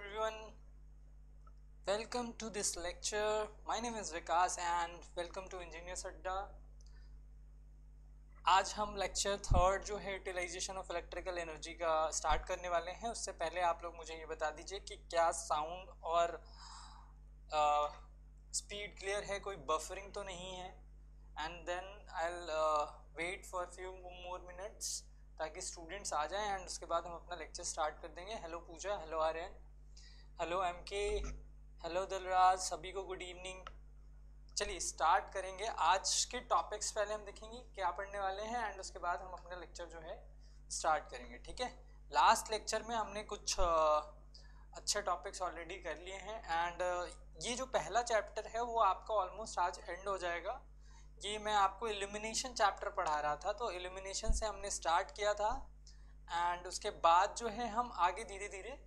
everyone. Welcome to this lecture. My name is Vikas and welcome to Engineers Adda. आज हम lecture third जो है utilization of electrical energy का start करने वाले हैं उससे पहले आप लोग मुझे ये बता दीजिए कि क्या साउंड और स्पीड क्लियर है कोई बफरिंग तो नहीं है and then I wait for few more minutes ताकि स्टूडेंट्स आ जाएं एंड उसके बाद हम अपना लेक्चर स्टार्ट कर देंगे hello Pooja hello Aryan hello M K hello Dalraj सभी को गुड इवनिंग चलिए स्टार्ट करेंगे आज के टॉपिक्स पहले हम देखेंगे क्या पढ़ने वाले हैं एंड उसके बाद हम अपना लेक्चर जो है स्टार्ट करेंगे ठीक है लास्ट लेक्चर में हमने कुछ अच्छे टॉपिक्स ऑलरेडी कर लिए हैं एंड ये जो पहला चैप्टर है वो आपका ऑलमोस्ट आज एंड हो जाएगा ये मैं आपको एलिमिनेशन चैप्टर पढ़ा रहा था तो एलिमिनेशन से हमने स्टार्ट किया था एंड उसके बाद जो है हम आगे धीरे धीरे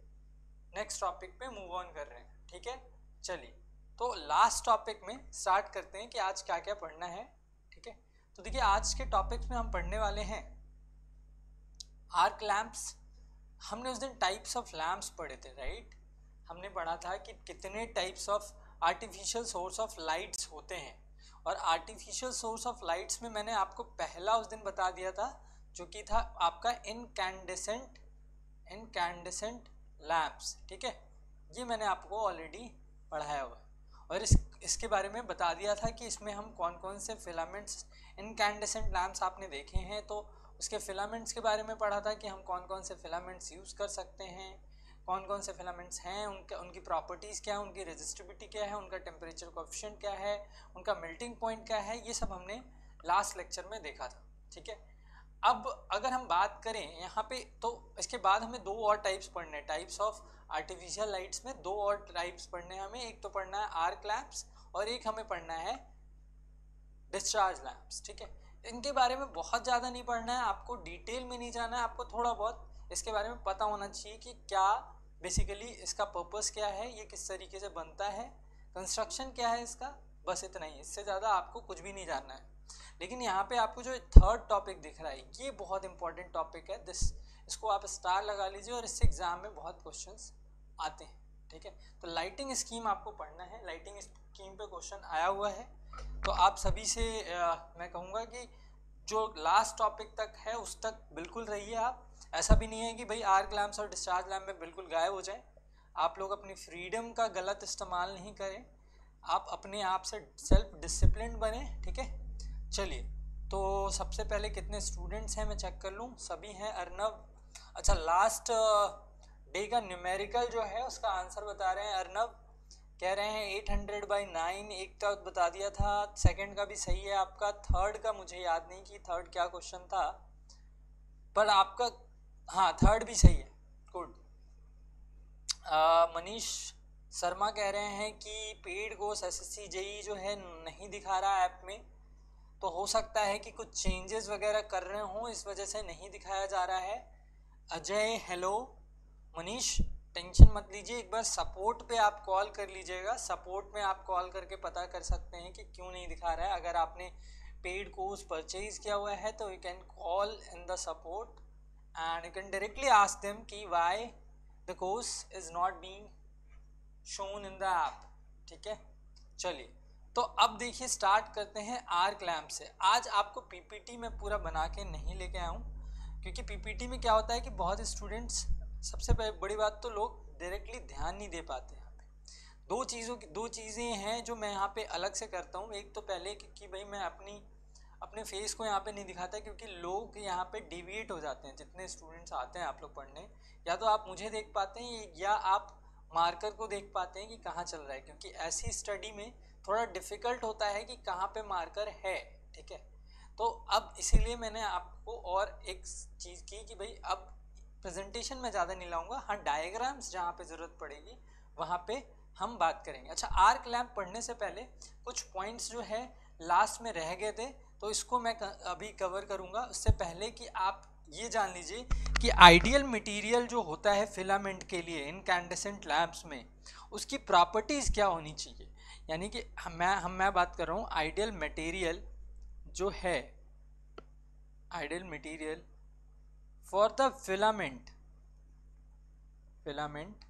नेक्स्ट टॉपिक पे मूव ऑन कर रहे हैं ठीक है चलिए तो लास्ट टॉपिक में स्टार्ट करते हैं कि आज क्या क्या पढ़ना है ठीक है तो देखिए आज के टॉपिक में हम पढ़ने वाले हैं आर्क लैम्प्स हमने उस दिन टाइप्स ऑफ लैम्प्स पढ़े थे राइट हमने पढ़ा था कि कितने types of artificial source of lights होते हैं और आर्टिफिशियल सोर्स ऑफ लाइट्स में मैंने आपको पहला उस दिन बता दिया था जो कि था आपका इनकैंडेसेंट इनकैंडेसेंट लैम्प्स ठीक है ये मैंने आपको ऑलरेडी पढ़ाया हुआ और इस इसके बारे में बता दिया था कि इसमें हम कौन कौन से फिलामेंट्स इनकैंडसेंट लैम्प्स आपने देखे हैं तो उसके फिलामेंट्स के बारे में पढ़ा था कि हम कौन कौन से फिलामेंट्स यूज़ कर सकते हैं कौन कौन से फिलामेंट्स हैं उनके उनकी प्रॉपर्टीज़ क्या है उनकी रेजिस्टिविटी क्या है उनका टेम्परेचर कोफिशेंट क्या है उनका मेल्टिंग पॉइंट क्या है ये सब हमने लास्ट लेक्चर में देखा था ठीक है अब अगर हम बात करें यहाँ पे तो इसके बाद हमें दो और टाइप्स पढ़ने हैं टाइप्स ऑफ आर्टिफिशियल लाइट्स में दो और टाइप्स पढ़ने हैं हमें एक तो पढ़ना है आर्क लैम्प्स और एक हमें पढ़ना है डिस्चार्ज लैम्प्स ठीक है इनके बारे में बहुत ज़्यादा नहीं पढ़ना है आपको डिटेल में नहीं जाना है आपको थोड़ा बहुत इसके बारे में पता होना चाहिए कि क्या बेसिकली इसका पर्पज़ क्या है ये किस तरीके से बनता है कंस्ट्रक्शन क्या है इसका बस इतना ही इससे ज़्यादा आपको कुछ भी नहीं जानना है लेकिन यहाँ पे आपको जो थर्ड टॉपिक दिख रहा है ये बहुत इंपॉर्टेंट टॉपिक है दिस इसको आप स्टार लगा लीजिए और इससे एग्जाम में बहुत क्वेश्चन आते हैं ठीक है तो लाइटिंग स्कीम आपको पढ़ना है लाइटिंग स्कीम पे क्वेश्चन आया हुआ है तो आप सभी से आ, मैं कहूँगा कि जो लास्ट टॉपिक तक है उस तक बिल्कुल रहिए आप ऐसा भी नहीं है कि भाई आर्क लैम्प्स और डिस्चार्ज लैम्प में बिल्कुल गायब हो जाए आप लोग अपनी फ्रीडम का गलत इस्तेमाल नहीं करें आप अपने आप से सेल्फ डिसिप्लिन बने ठीक है चलिए तो सबसे पहले कितने स्टूडेंट्स हैं मैं चेक कर लूँ सभी हैं अर्नव अच्छा लास्ट डे uh, का न्यूमेरिकल जो है उसका आंसर बता रहे हैं अर्नव कह रहे हैं एट हंड्रेड बाई नाइन एक का तो बता दिया था सेकंड का भी सही है आपका थर्ड का मुझे याद नहीं कि थर्ड क्या क्वेश्चन था पर आपका हाँ थर्ड भी सही है गुड uh, मनीष शर्मा कह रहे हैं कि paid course S S e जो है नहीं दिखा रहा ऐप में तो हो सकता है कि कुछ चेंजेस वगैरह कर रहे हों इस वजह से नहीं दिखाया जा रहा है अजय हेलो मनीष टेंशन मत लीजिए एक बार सपोर्ट पे आप कॉल कर लीजिएगा सपोर्ट में आप कॉल करके पता कर सकते हैं कि क्यों नहीं दिखा रहा है अगर आपने पेड कोर्स परचेज किया हुआ है तो you can call in the support and you can directly ask them कि why the course is not being shown in the app ठीक है चलिए तो अब देखिए स्टार्ट करते हैं आर क्लैम्प से आज आपको पीपीटी में पूरा बना के नहीं लेके आया हूँ क्योंकि पीपीटी में क्या होता है कि बहुत स्टूडेंट्स सबसे बड़ी बात तो लोग डायरेक्टली ध्यान नहीं दे पाते यहाँ पे दो चीज़ों की दो चीज़ें हैं जो मैं यहाँ पे अलग से करता हूँ एक तो पहले कि, भाई मैं अपनी अपने फेस को यहाँ पर नहीं दिखाता क्योंकि लोग यहाँ पर डिविएट हो जाते हैं जितने स्टूडेंट्स आते हैं आप लोग पढ़ने या तो आप मुझे देख पाते हैं या आप मार्कर को देख पाते हैं कि कहाँ चल रहा है क्योंकि ऐसी स्टडी में थोड़ा डिफिकल्ट होता है कि कहाँ पे मार्कर है ठीक है तो अब इसीलिए मैंने आपको और एक चीज़ की कि भाई अब प्रेजेंटेशन में ज़्यादा नहीं लाऊंगा हाँ डायग्राम्स जहाँ पे ज़रूरत पड़ेगी वहाँ पे हम बात करेंगे अच्छा आर्क लैम्प पढ़ने से पहले कुछ पॉइंट्स जो है लास्ट में रह गए थे तो इसको मैं अभी कवर करूँगा उससे पहले कि आप ये जान लीजिए कि आइडियल मटेरियल जो होता है फिलामेंट के लिए इनकैंडेसेंट लैम्प्स में उसकी प्रॉपर्टीज़ क्या होनी चाहिए यानी कि हम मैं हम मैं बात कर रहा हूँ आइडियल मटेरियल जो है ideal material for the filament filament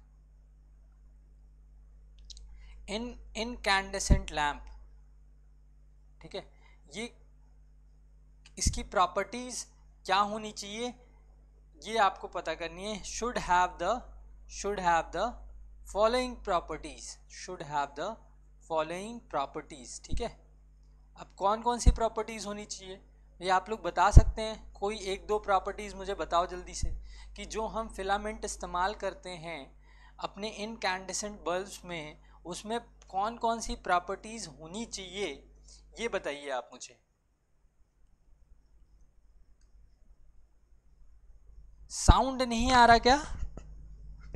incandescent lamp ठीक है ये इसकी प्रॉपर्टीज़ क्या होनी चाहिए ये आपको पता करनी है should have the should have the following properties should have the following properties ठीक है अब कौन कौन सी प्रॉपर्टीज़ होनी चाहिए ये आप लोग बता सकते हैं कोई एक दो प्रॉपर्टीज़ मुझे बताओ जल्दी से कि जो हम फिलामेंट इस्तेमाल करते हैं अपने इन इनकैंडसेंट बल्ब में उसमें कौन कौन सी प्रॉपर्टीज़ होनी चाहिए ये बताइए आप मुझे साउंड नहीं आ रहा क्या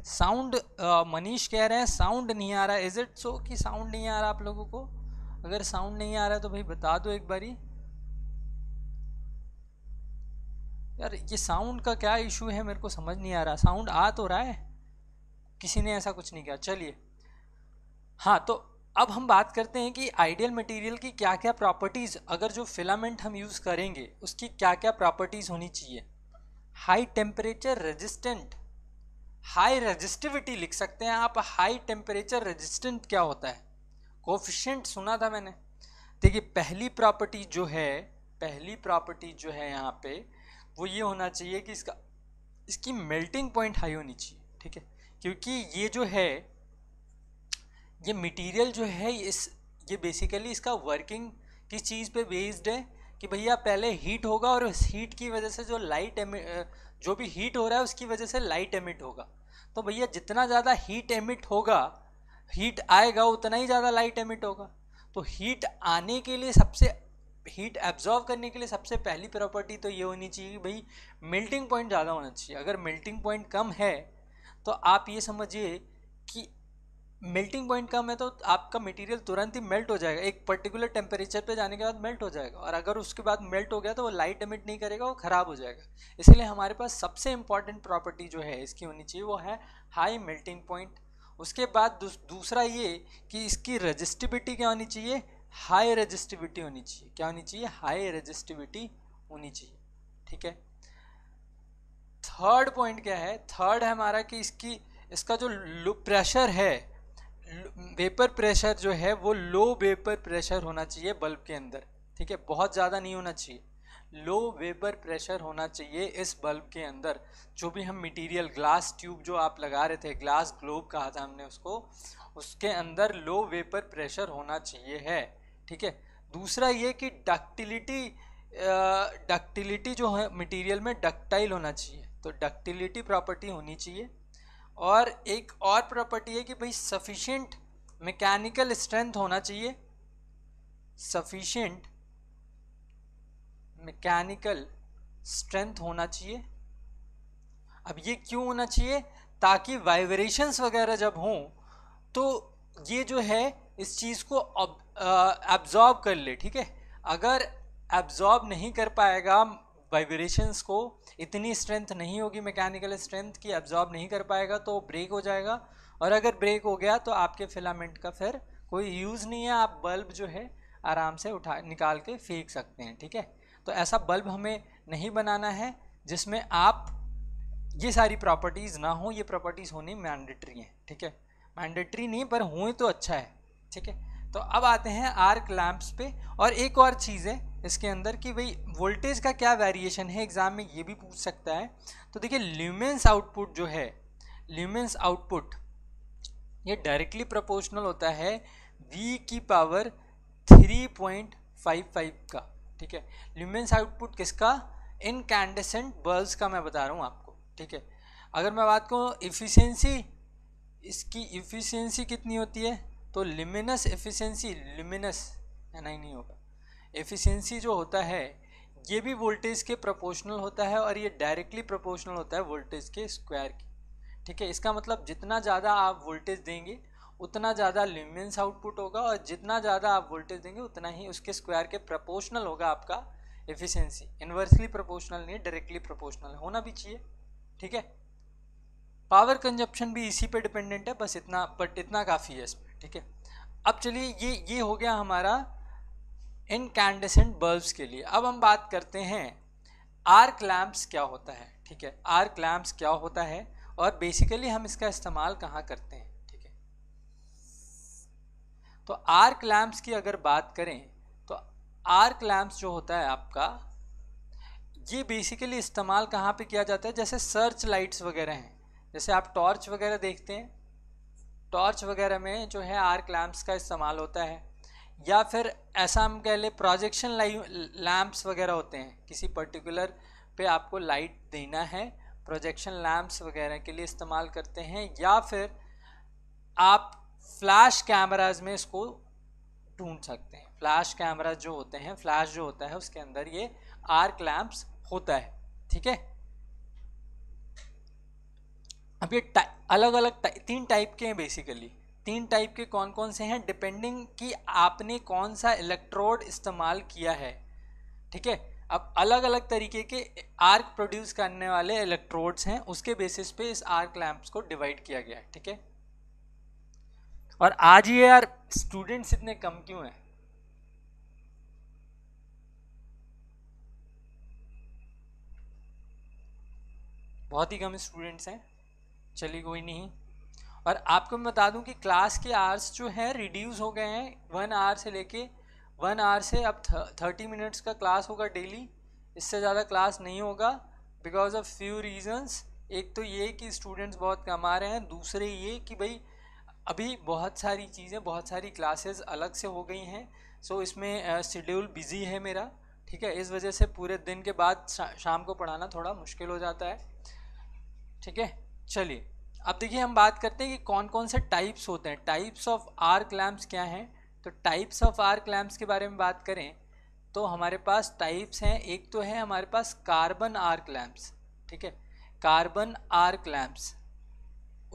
साउंड मनीष कह रहे हैं साउंड नहीं आ रहा इज़ इट सो कि साउंड नहीं आ रहा आप लोगों को अगर साउंड नहीं आ रहा तो भाई बता दो एक बारी यार ये साउंड का क्या इशू है मेरे को समझ नहीं आ रहा साउंड आ तो रहा है किसी ने ऐसा कुछ नहीं किया चलिए हाँ तो अब हम बात करते हैं कि आइडियल मटेरियल की क्या क्या प्रॉपर्टीज़ अगर जो फिलामेंट हम यूज़ करेंगे उसकी क्या क्या प्रॉपर्टीज़ होनी चाहिए high temperature resistant high resistivity लिख सकते हैं आप हाई टेम्परेचर रजिस्टेंट क्या होता है कोफिशेंट सुना था मैंने देखिए पहली प्रॉपर्टी जो है पहली प्रॉपर्टी जो है यहाँ पे वो ये होना चाहिए कि इसका इसकी मेल्टिंग पॉइंट हाई होनी चाहिए ठीक है क्योंकि ये जो है ये मटेरियल जो है इस ये बेसिकली इसका वर्किंग किस चीज़ पे बेस्ड है कि भैया पहले हीट होगा और उस हीट की वजह से जो लाइट जो भी हीट हो रहा है उसकी वजह से लाइट एमिट होगा तो भैया जितना ज़्यादा हीट एमिट होगा हीट आएगा उतना ही ज़्यादा लाइट एमिट होगा तो हीट आने के लिए सबसे हीट एब्जॉर्व करने के लिए सबसे पहली प्रॉपर्टी तो ये होनी चाहिए कि भाई मेल्टिंग पॉइंट ज़्यादा होना चाहिए अगर मेल्टिंग पॉइंट कम है तो आप ये समझिए कि मेल्टिंग पॉइंट कम है तो आपका मटेरियल तुरंत ही मेल्ट हो जाएगा एक पर्टिकुलर टेम्परेचर पे जाने के बाद मेल्ट हो जाएगा और अगर उसके बाद मेल्ट हो गया तो वो लाइट एमिट नहीं करेगा वो ख़राब हो जाएगा इसलिए हमारे पास सबसे इंपॉर्टेंट प्रॉपर्टी जो है इसकी होनी चाहिए वो है हाई मेल्टिंग पॉइंट उसके बाद दूस, दूसरा ये कि इसकी रजिस्टिविटी क्या होनी चाहिए हाई रजिस्टिविटी होनी चाहिए क्या होनी चाहिए हाई रजिस्टिविटी होनी चाहिए ठीक है थर्ड पॉइंट क्या है थर्ड है हमारा कि इसकी इसका जो प्रेशर है वेपर प्रेशर जो है वो लो वेपर प्रेशर होना चाहिए बल्ब के अंदर ठीक है बहुत ज़्यादा नहीं होना चाहिए लो वेपर प्रेशर होना चाहिए इस बल्ब के अंदर जो भी हम मटेरियल ग्लास ट्यूब जो आप लगा रहे थे ग्लास ग्लोब कहा था हमने उसको उसके अंदर लो वेपर प्रेशर होना चाहिए है ठीक है दूसरा ये कि डक्टिलिटी डक्टिलिटी जो है मटेरियल में डक्टाइल होना चाहिए तो डक्टिलिटी प्रॉपर्टी होनी चाहिए और एक और प्रॉपर्टी है कि भाई सफिशेंट मैकेनिकल स्ट्रेंथ होना चाहिए सफिशेंट मैकेनिकल स्ट्रेंथ होना चाहिए अब ये क्यों होना चाहिए ताकि वाइब्रेशंस वगैरह जब हों तो ये जो है इस चीज़ को एब्जॉर्ब कर ले ठीक है अगर एब्जॉर्ब नहीं कर पाएगा वाइब्रेशंस को इतनी स्ट्रेंथ नहीं होगी मैकेनिकल स्ट्रेंथ की एब्जॉर्ब नहीं कर पाएगा तो ब्रेक हो जाएगा और अगर ब्रेक हो गया तो आपके फिलामेंट का फिर कोई यूज़ नहीं है आप बल्ब जो है आराम से उठा निकाल के फेंक सकते हैं ठीक है तो ऐसा बल्ब हमें नहीं बनाना है जिसमें आप ये सारी प्रॉपर्टीज़ ना हो ये प्रॉपर्टीज़ होनी मैंडेटरी हैं ठीक है मैंडेटरी नहीं पर हुए तो अच्छा है ठीक है तो अब आते हैं आर्क लैम्प्स पे और एक और चीज़ है इसके अंदर कि भाई वोल्टेज का क्या वेरिएशन है एग्ज़ाम में ये भी पूछ सकता है तो देखिए ल्यूमेंस आउटपुट जो है ल्यूमेंस आउटपुट ये डायरेक्टली प्रोपोर्शनल होता है वी की power three point five five का ठीक है ल्यूमेंस आउटपुट किसका इनकैंडसेंट बल्ब्स का मैं बता रहा हूँ आपको ठीक है अगर मैं बात करूँ इफ़िशेंसी इसकी इफ़िशेंसी कितनी होती है तो लिमिनस एफिशिएंसी लिमिनस है ही नहीं होगा एफिशिएंसी जो होता है ये भी वोल्टेज के प्रोपोर्शनल होता है और ये डायरेक्टली प्रोपोर्शनल होता है वोल्टेज के स्क्वायर की ठीक है इसका मतलब जितना ज़्यादा आप वोल्टेज देंगे उतना ज़्यादा ल्यूमेंस आउटपुट होगा और जितना ज़्यादा आप वोल्टेज देंगे उतना ही उसके स्क्वायर के प्रपोर्शनल होगा आपका एफिशियंसी इन्वर्सली प्रपोर्शनल नहीं डायरेक्टली प्रपोर्शनल होना भी चाहिए ठीक है पावर कंजप्शन भी इसी पे डिपेंडेंट है बस इतना बट इतना काफ़ी है इसमें ठीक है अब चलिए ये ये हो गया हमारा इनकैंडेसेंट बल्ब्स के लिए अब हम बात करते हैं आर्क लैम्प्स क्या होता है ठीक है आर्क लैम्प्स क्या होता है और बेसिकली हम इसका इस्तेमाल कहाँ करते हैं ठीक है तो आर्क लैम्प्स की अगर बात करें तो आर्क लैम्प्स जो होता है आपका ये बेसिकली इस्तेमाल कहाँ पे किया जाता है जैसे सर्च लाइट्स वगैरह हैं जैसे आप टॉर्च वगैरह देखते हैं टॉर्च वगैरह में जो है आर्क लैम्प्स का इस्तेमाल होता है या फिर ऐसा हम कह लें प्रोजेक्शन लैम्प्स वगैरह होते हैं किसी पर्टिकुलर पे आपको लाइट देना है प्रोजेक्शन लैम्प्स वगैरह के लिए इस्तेमाल करते हैं या फिर आप फ्लैश कैमराज में इसको ढूंढ सकते हैं फ्लैश कैमरा जो होते हैं फ्लैश जो होता है उसके अंदर ये आर्क लैम्प्स होता है ठीक है अब ये अलग अलग तीन टाइप के हैं बेसिकली तीन टाइप के कौन कौन से हैं डिपेंडिंग कि आपने कौन सा इलेक्ट्रोड इस्तेमाल किया है ठीक है अब अलग अलग तरीके के आर्क प्रोड्यूस करने वाले इलेक्ट्रोड्स हैं उसके बेसिस पे इस आर्क लैंप्स को डिवाइड किया गया है ठीक है और आज ये यार स्टूडेंट्स इतने कम क्यों हैं बहुत ही कम स्टूडेंट्स हैं चलिए कोई नहीं और आपको मैं बता दूं कि क्लास के आवर्स जो हैं रिड्यूस हो गए हैं वन आवर से लेके वन आवर से अब थर्टी मिनट्स का क्लास होगा डेली इससे ज़्यादा क्लास नहीं होगा बिकॉज ऑफ फ्यू रीजंस एक तो ये कि स्टूडेंट्स बहुत कम आ रहे हैं दूसरे ये कि भाई अभी बहुत सारी चीज़ें बहुत सारी क्लासेस अलग से हो गई हैं सो so, इसमें शेड्यूल uh, बिज़ी है मेरा ठीक है इस वजह से पूरे दिन के बाद शा, शाम को पढ़ाना थोड़ा मुश्किल हो जाता है ठीक है चलिए अब देखिए हम बात करते हैं कि कौन कौन से टाइप्स होते हैं टाइप्स ऑफ आर क्लैम्प्स क्या हैं तो टाइप्स ऑफ आर क्लैम्प्स के बारे में बात करें तो हमारे पास टाइप्स हैं एक तो है हमारे पास कार्बन आर क्लैम्प्स ठीक है कार्बन आर क्लैम्प्स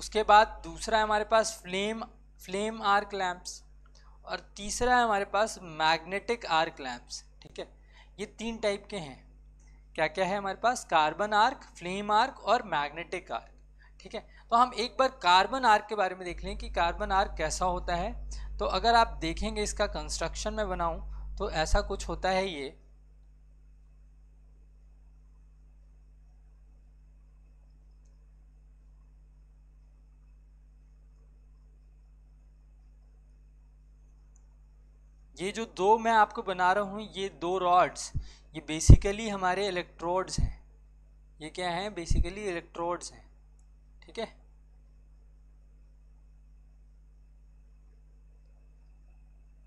उसके बाद दूसरा है हमारे पास फ्लेम फ्लेम आर क्लैम्प्स और तीसरा है हमारे पास मैग्नेटिक आर क्लैम्प्स ठीक है ये तीन टाइप के हैं क्या क्या है हमारे पास कार्बन आर्क फ्लेम आर्क और मैग्नेटिक आर्क ठीक है तो हम एक बार कार्बन आर्क के बारे में देख लें कि कार्बन आर्क कैसा होता है तो अगर आप देखेंगे इसका कंस्ट्रक्शन में बनाऊं तो ऐसा कुछ होता है ये ये जो दो मैं आपको बना रहा हूँ ये दो रॉड्स ये बेसिकली हमारे इलेक्ट्रोड्स हैं ये क्या हैं बेसिकली इलेक्ट्रोड्स हैं ठीक है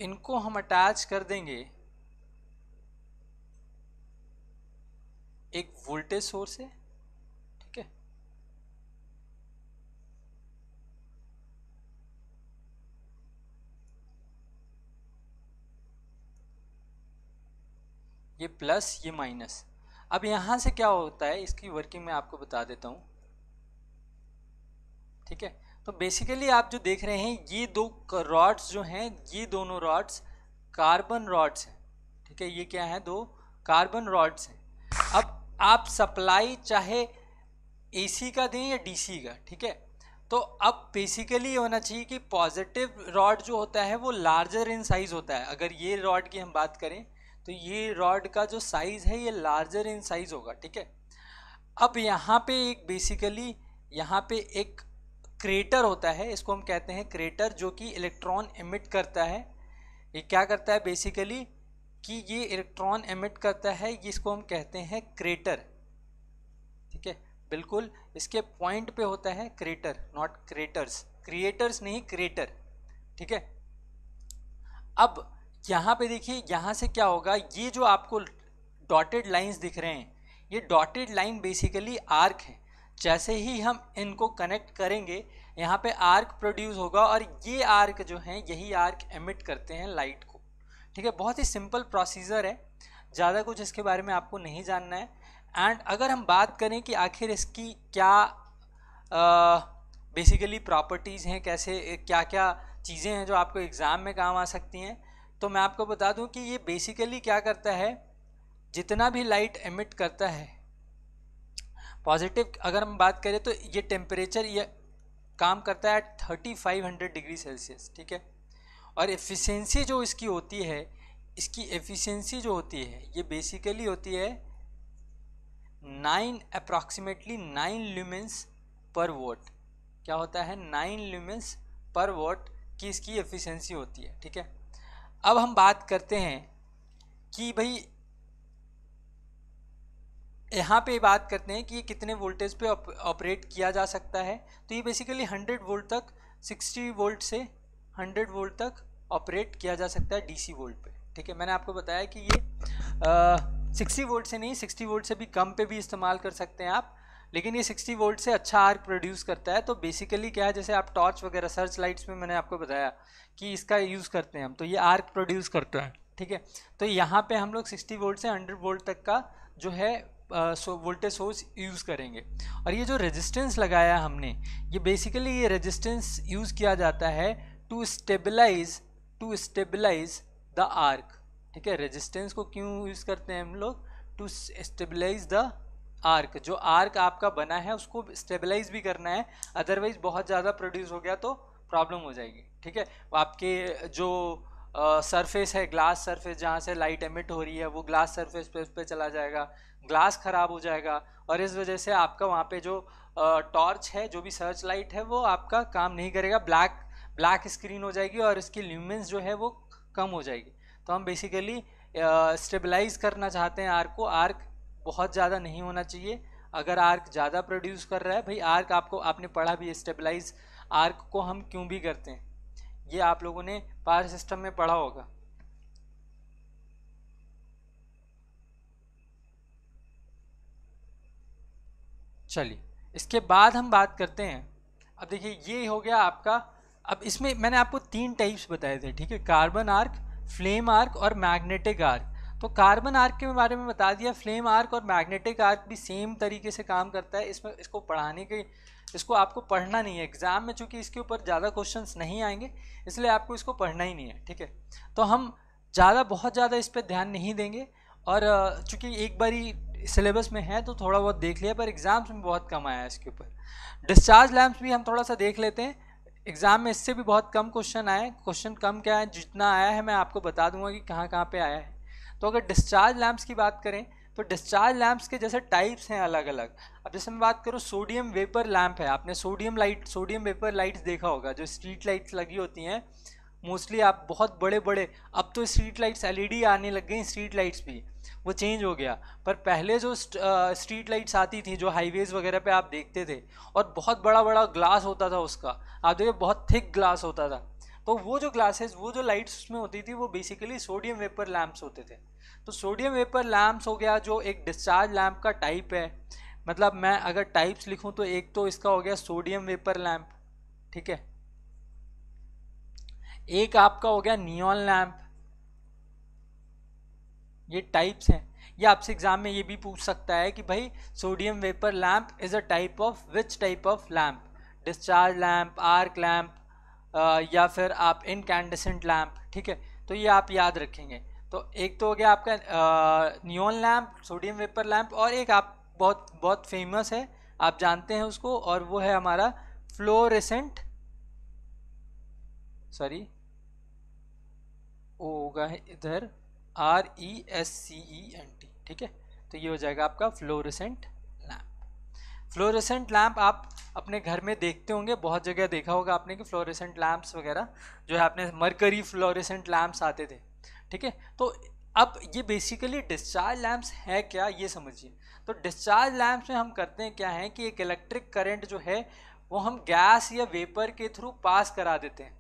इनको हम अटैच कर देंगे एक वोल्टेज सोर्स है ठीक है ये प्लस ये माइनस अब यहां से क्या होता है इसकी वर्किंग में आपको बता देता हूं ठीक है तो बेसिकली आप जो देख रहे हैं ये दो रॉड्स जो हैं ये दोनों रॉड्स कार्बन रॉड्स हैं ठीक है ये क्या है दो कार्बन रॉड्स हैं अब आप सप्लाई चाहे एसी का दें या डीसी का ठीक है तो अब बेसिकली ये होना चाहिए कि पॉजिटिव रॉड जो होता है वो लार्जर इन साइज़ होता है अगर ये रॉड की हम बात करें तो ये रॉड का जो साइज़ है ये लार्जर इन साइज़ होगा ठीक है अब यहाँ पे एक बेसिकली यहाँ पे एक क्रेटर होता है इसको हम कहते हैं क्रेटर जो कि इलेक्ट्रॉन एमिट करता है ये क्या करता है बेसिकली कि ये इलेक्ट्रॉन एमिट करता है इसको हम कहते हैं क्रेटर ठीक है बिल्कुल इसके पॉइंट पे होता है क्रेटर नॉट क्रेटर्स क्रिएटर्स नहीं क्रेटर ठीक है अब यहाँ पे देखिए यहाँ से क्या होगा ये जो आपको डॉटेड लाइंस दिख रहे हैं ये डॉटेड लाइन बेसिकली आर्क है जैसे ही हम इनको कनेक्ट करेंगे यहाँ पे आर्क प्रोड्यूस होगा और ये आर्क जो हैं यही आर्क एमिट करते हैं लाइट को ठीक है बहुत ही सिंपल प्रोसीजर है ज़्यादा कुछ इसके बारे में आपको नहीं जानना है एंड अगर हम बात करें कि आखिर इसकी क्या बेसिकली प्रॉपर्टीज़ हैं कैसे क्या क्या चीज़ें हैं जो आपको एग्ज़ाम में काम आ सकती हैं तो मैं आपको बता दूं कि ये बेसिकली क्या करता है जितना भी लाइट एमिट करता है पॉजिटिव अगर हम बात करें तो ये टेम्परेचर ये काम करता है thirty five hundred degree Celsius ठीक है और एफिशिएंसी जो इसकी होती है इसकी एफिशिएंसी जो होती है ये बेसिकली होती है nine approximately nine lumens per watt क्या होता है नाइन ल्यूमेंस पर वोट की इसकी एफिशिएंसी होती है ठीक है अब हम बात करते हैं कि भाई यहाँ पे बात करते हैं कि ये कितने वोल्टेज पे ऑपरेट किया जा सकता है तो ये बेसिकली 100 वोल्ट तक 60 वोल्ट से 100 वोल्ट तक ऑपरेट किया जा सकता है डीसी वोल्ट पे ठीक है मैंने आपको बताया कि ये आ, 60 वोल्ट से नहीं 60 वोल्ट से भी कम पे भी इस्तेमाल कर सकते हैं आप लेकिन ये 60 वोल्ट से अच्छा आर्क प्रोड्यूस करता है तो बेसिकली क्या है जैसे आप टॉर्च वगैरह सर्च लाइट्स में मैंने आपको बताया कि इसका यूज़ करते हैं हम तो ये आर्क प्रोड्यूस करता है ठीक है तो यहाँ पे हम लोग 60 वोल्ट से 100 वोल्ट तक का जो है सो वोल्टेज सोर्स यूज़ करेंगे और ये जो रेजिस्टेंस लगाया हमने ये बेसिकली ये रेजिस्टेंस यूज़ किया जाता है to stabilize to stabilize the arc ठीक है रेजिस्टेंस को क्यों यूज़ करते हैं हम लोग टू स्टेबलाइज द आर्क जो आर्क आपका बना है उसको स्टेबलाइज भी करना है अदरवाइज बहुत ज़्यादा प्रोड्यूस हो गया तो प्रॉब्लम हो जाएगी ठीक है आपके जो सरफेस है ग्लास सरफेस जहाँ से लाइट एमिट हो रही है वो ग्लास सरफेस पे, उस पर चला जाएगा ग्लास ख़राब हो जाएगा और इस वजह से आपका वहाँ पे जो टॉर्च है जो भी सर्च लाइट है वो आपका काम नहीं करेगा ब्लैक ब्लैक स्क्रीन हो जाएगी और इसकी ल्यूमेंस जो है वो कम हो जाएगी तो हम बेसिकली स्टेबलाइज करना चाहते हैं आर्क को आर्क बहुत ज़्यादा नहीं होना चाहिए अगर आर्क ज़्यादा प्रोड्यूस कर रहा है भाई आर्क आपको आपने पढ़ा भी स्टेबलाइज आर्क को हम क्यों भी करते हैं ये आप लोगों ने पावर सिस्टम में पढ़ा होगा चलिए इसके बाद हम बात करते हैं अब देखिए ये हो गया आपका अब इसमें मैंने आपको तीन टाइप्स बताए थे ठीक है कार्बन आर्क फ्लेम आर्क और मैग्नेटिक आर्क तो कार्बन आर्क के बारे में बता दिया फ्लेम आर्क और मैग्नेटिक आर्क भी सेम तरीके से काम करता है इसमें इसको पढ़ाने के इसको आपको पढ़ना नहीं है एग्ज़ाम में चूंकि इसके ऊपर ज़्यादा क्वेश्चंस नहीं आएंगे इसलिए आपको इसको पढ़ना ही नहीं है ठीक है तो हम ज़्यादा बहुत ज़्यादा इस पर ध्यान नहीं देंगे और चूँकि एक बारी सिलेबस में है तो थोड़ा बहुत देख लिया पर एग्ज़ाम्स में बहुत कम आया है इसके ऊपर डिस्चार्ज लैम्प्स भी हम थोड़ा सा देख लेते हैं एग्ज़ाम में इससे भी बहुत कम क्वेश्चन आए क्वेश्चन कम क्या है जितना आया है मैं आपको बता दूंगा कि कहाँ कहाँ पे आया है तो अगर डिस्चार्ज लैम्प्स की बात करें तो डिस्चार्ज लैम्प्स के जैसे टाइप्स हैं अलग अलग अब जैसे मैं बात करूँ सोडियम वेपर लैम्प है आपने sodium light sodium vapour lights देखा होगा जो स्ट्रीट लाइट्स लगी होती हैं मोस्टली आप बहुत बड़े बड़े अब तो स्ट्रीट लाइट्स एलईडी आने लग गई स्ट्रीट लाइट्स भी वो चेंज हो गया पर पहले जो स्ट्रीट लाइट्स आती थी जो हाईवेज़ वगैरह पे आप देखते थे और बहुत बड़ा बड़ा ग्लास होता था उसका आप देखिए बहुत थिक ग्लास होता था तो वो जो ग्लासेस वो जो लाइट्स उसमें होती थी वो बेसिकली सोडियम वेपर लैम्प्स होते थे तो सोडियम वेपर लैम्प्स हो गया जो एक डिस्चार्ज लैम्प का टाइप है मतलब मैं अगर टाइप्स लिखूँ तो एक तो इसका हो गया सोडियम वेपर लैम्प ठीक है एक आपका हो गया नियॉन लैम्प ये टाइप्स हैं या आपसे एग्ज़ाम में ये भी पूछ सकता है कि भाई sodium vapour lamp is a type of which type of lamp discharge lamp arc lamp या फिर आप इनकैंडसेंट लैम्प ठीक है तो ये आप याद रखेंगे तो एक तो हो गया आपका neon lamp sodium vapour lamp और एक आप बहुत बहुत फेमस है आप जानते हैं उसको और वो है हमारा फ्लोरेसेंट सॉरी होगा इधर R E S C E N T ठीक है तो ये हो जाएगा आपका फ्लोरोसेंट लैम्प फ्लोरेसेंट लैम्प आप अपने घर में देखते होंगे बहुत जगह देखा होगा आपने कि फ्लोरेसेंट लैम्प्स वगैरह जो है आपने मरकरी फ्लोरेसेंट लैम्प्स आते थे ठीक है तो अब ये बेसिकली डिस्चार्ज लैम्प्स है क्या ये समझिए तो डिस्चार्ज लैम्प्स में हम करते हैं क्या है कि एक इलेक्ट्रिक करंट जो है वो हम गैस या वेपर के थ्रू पास करा देते हैं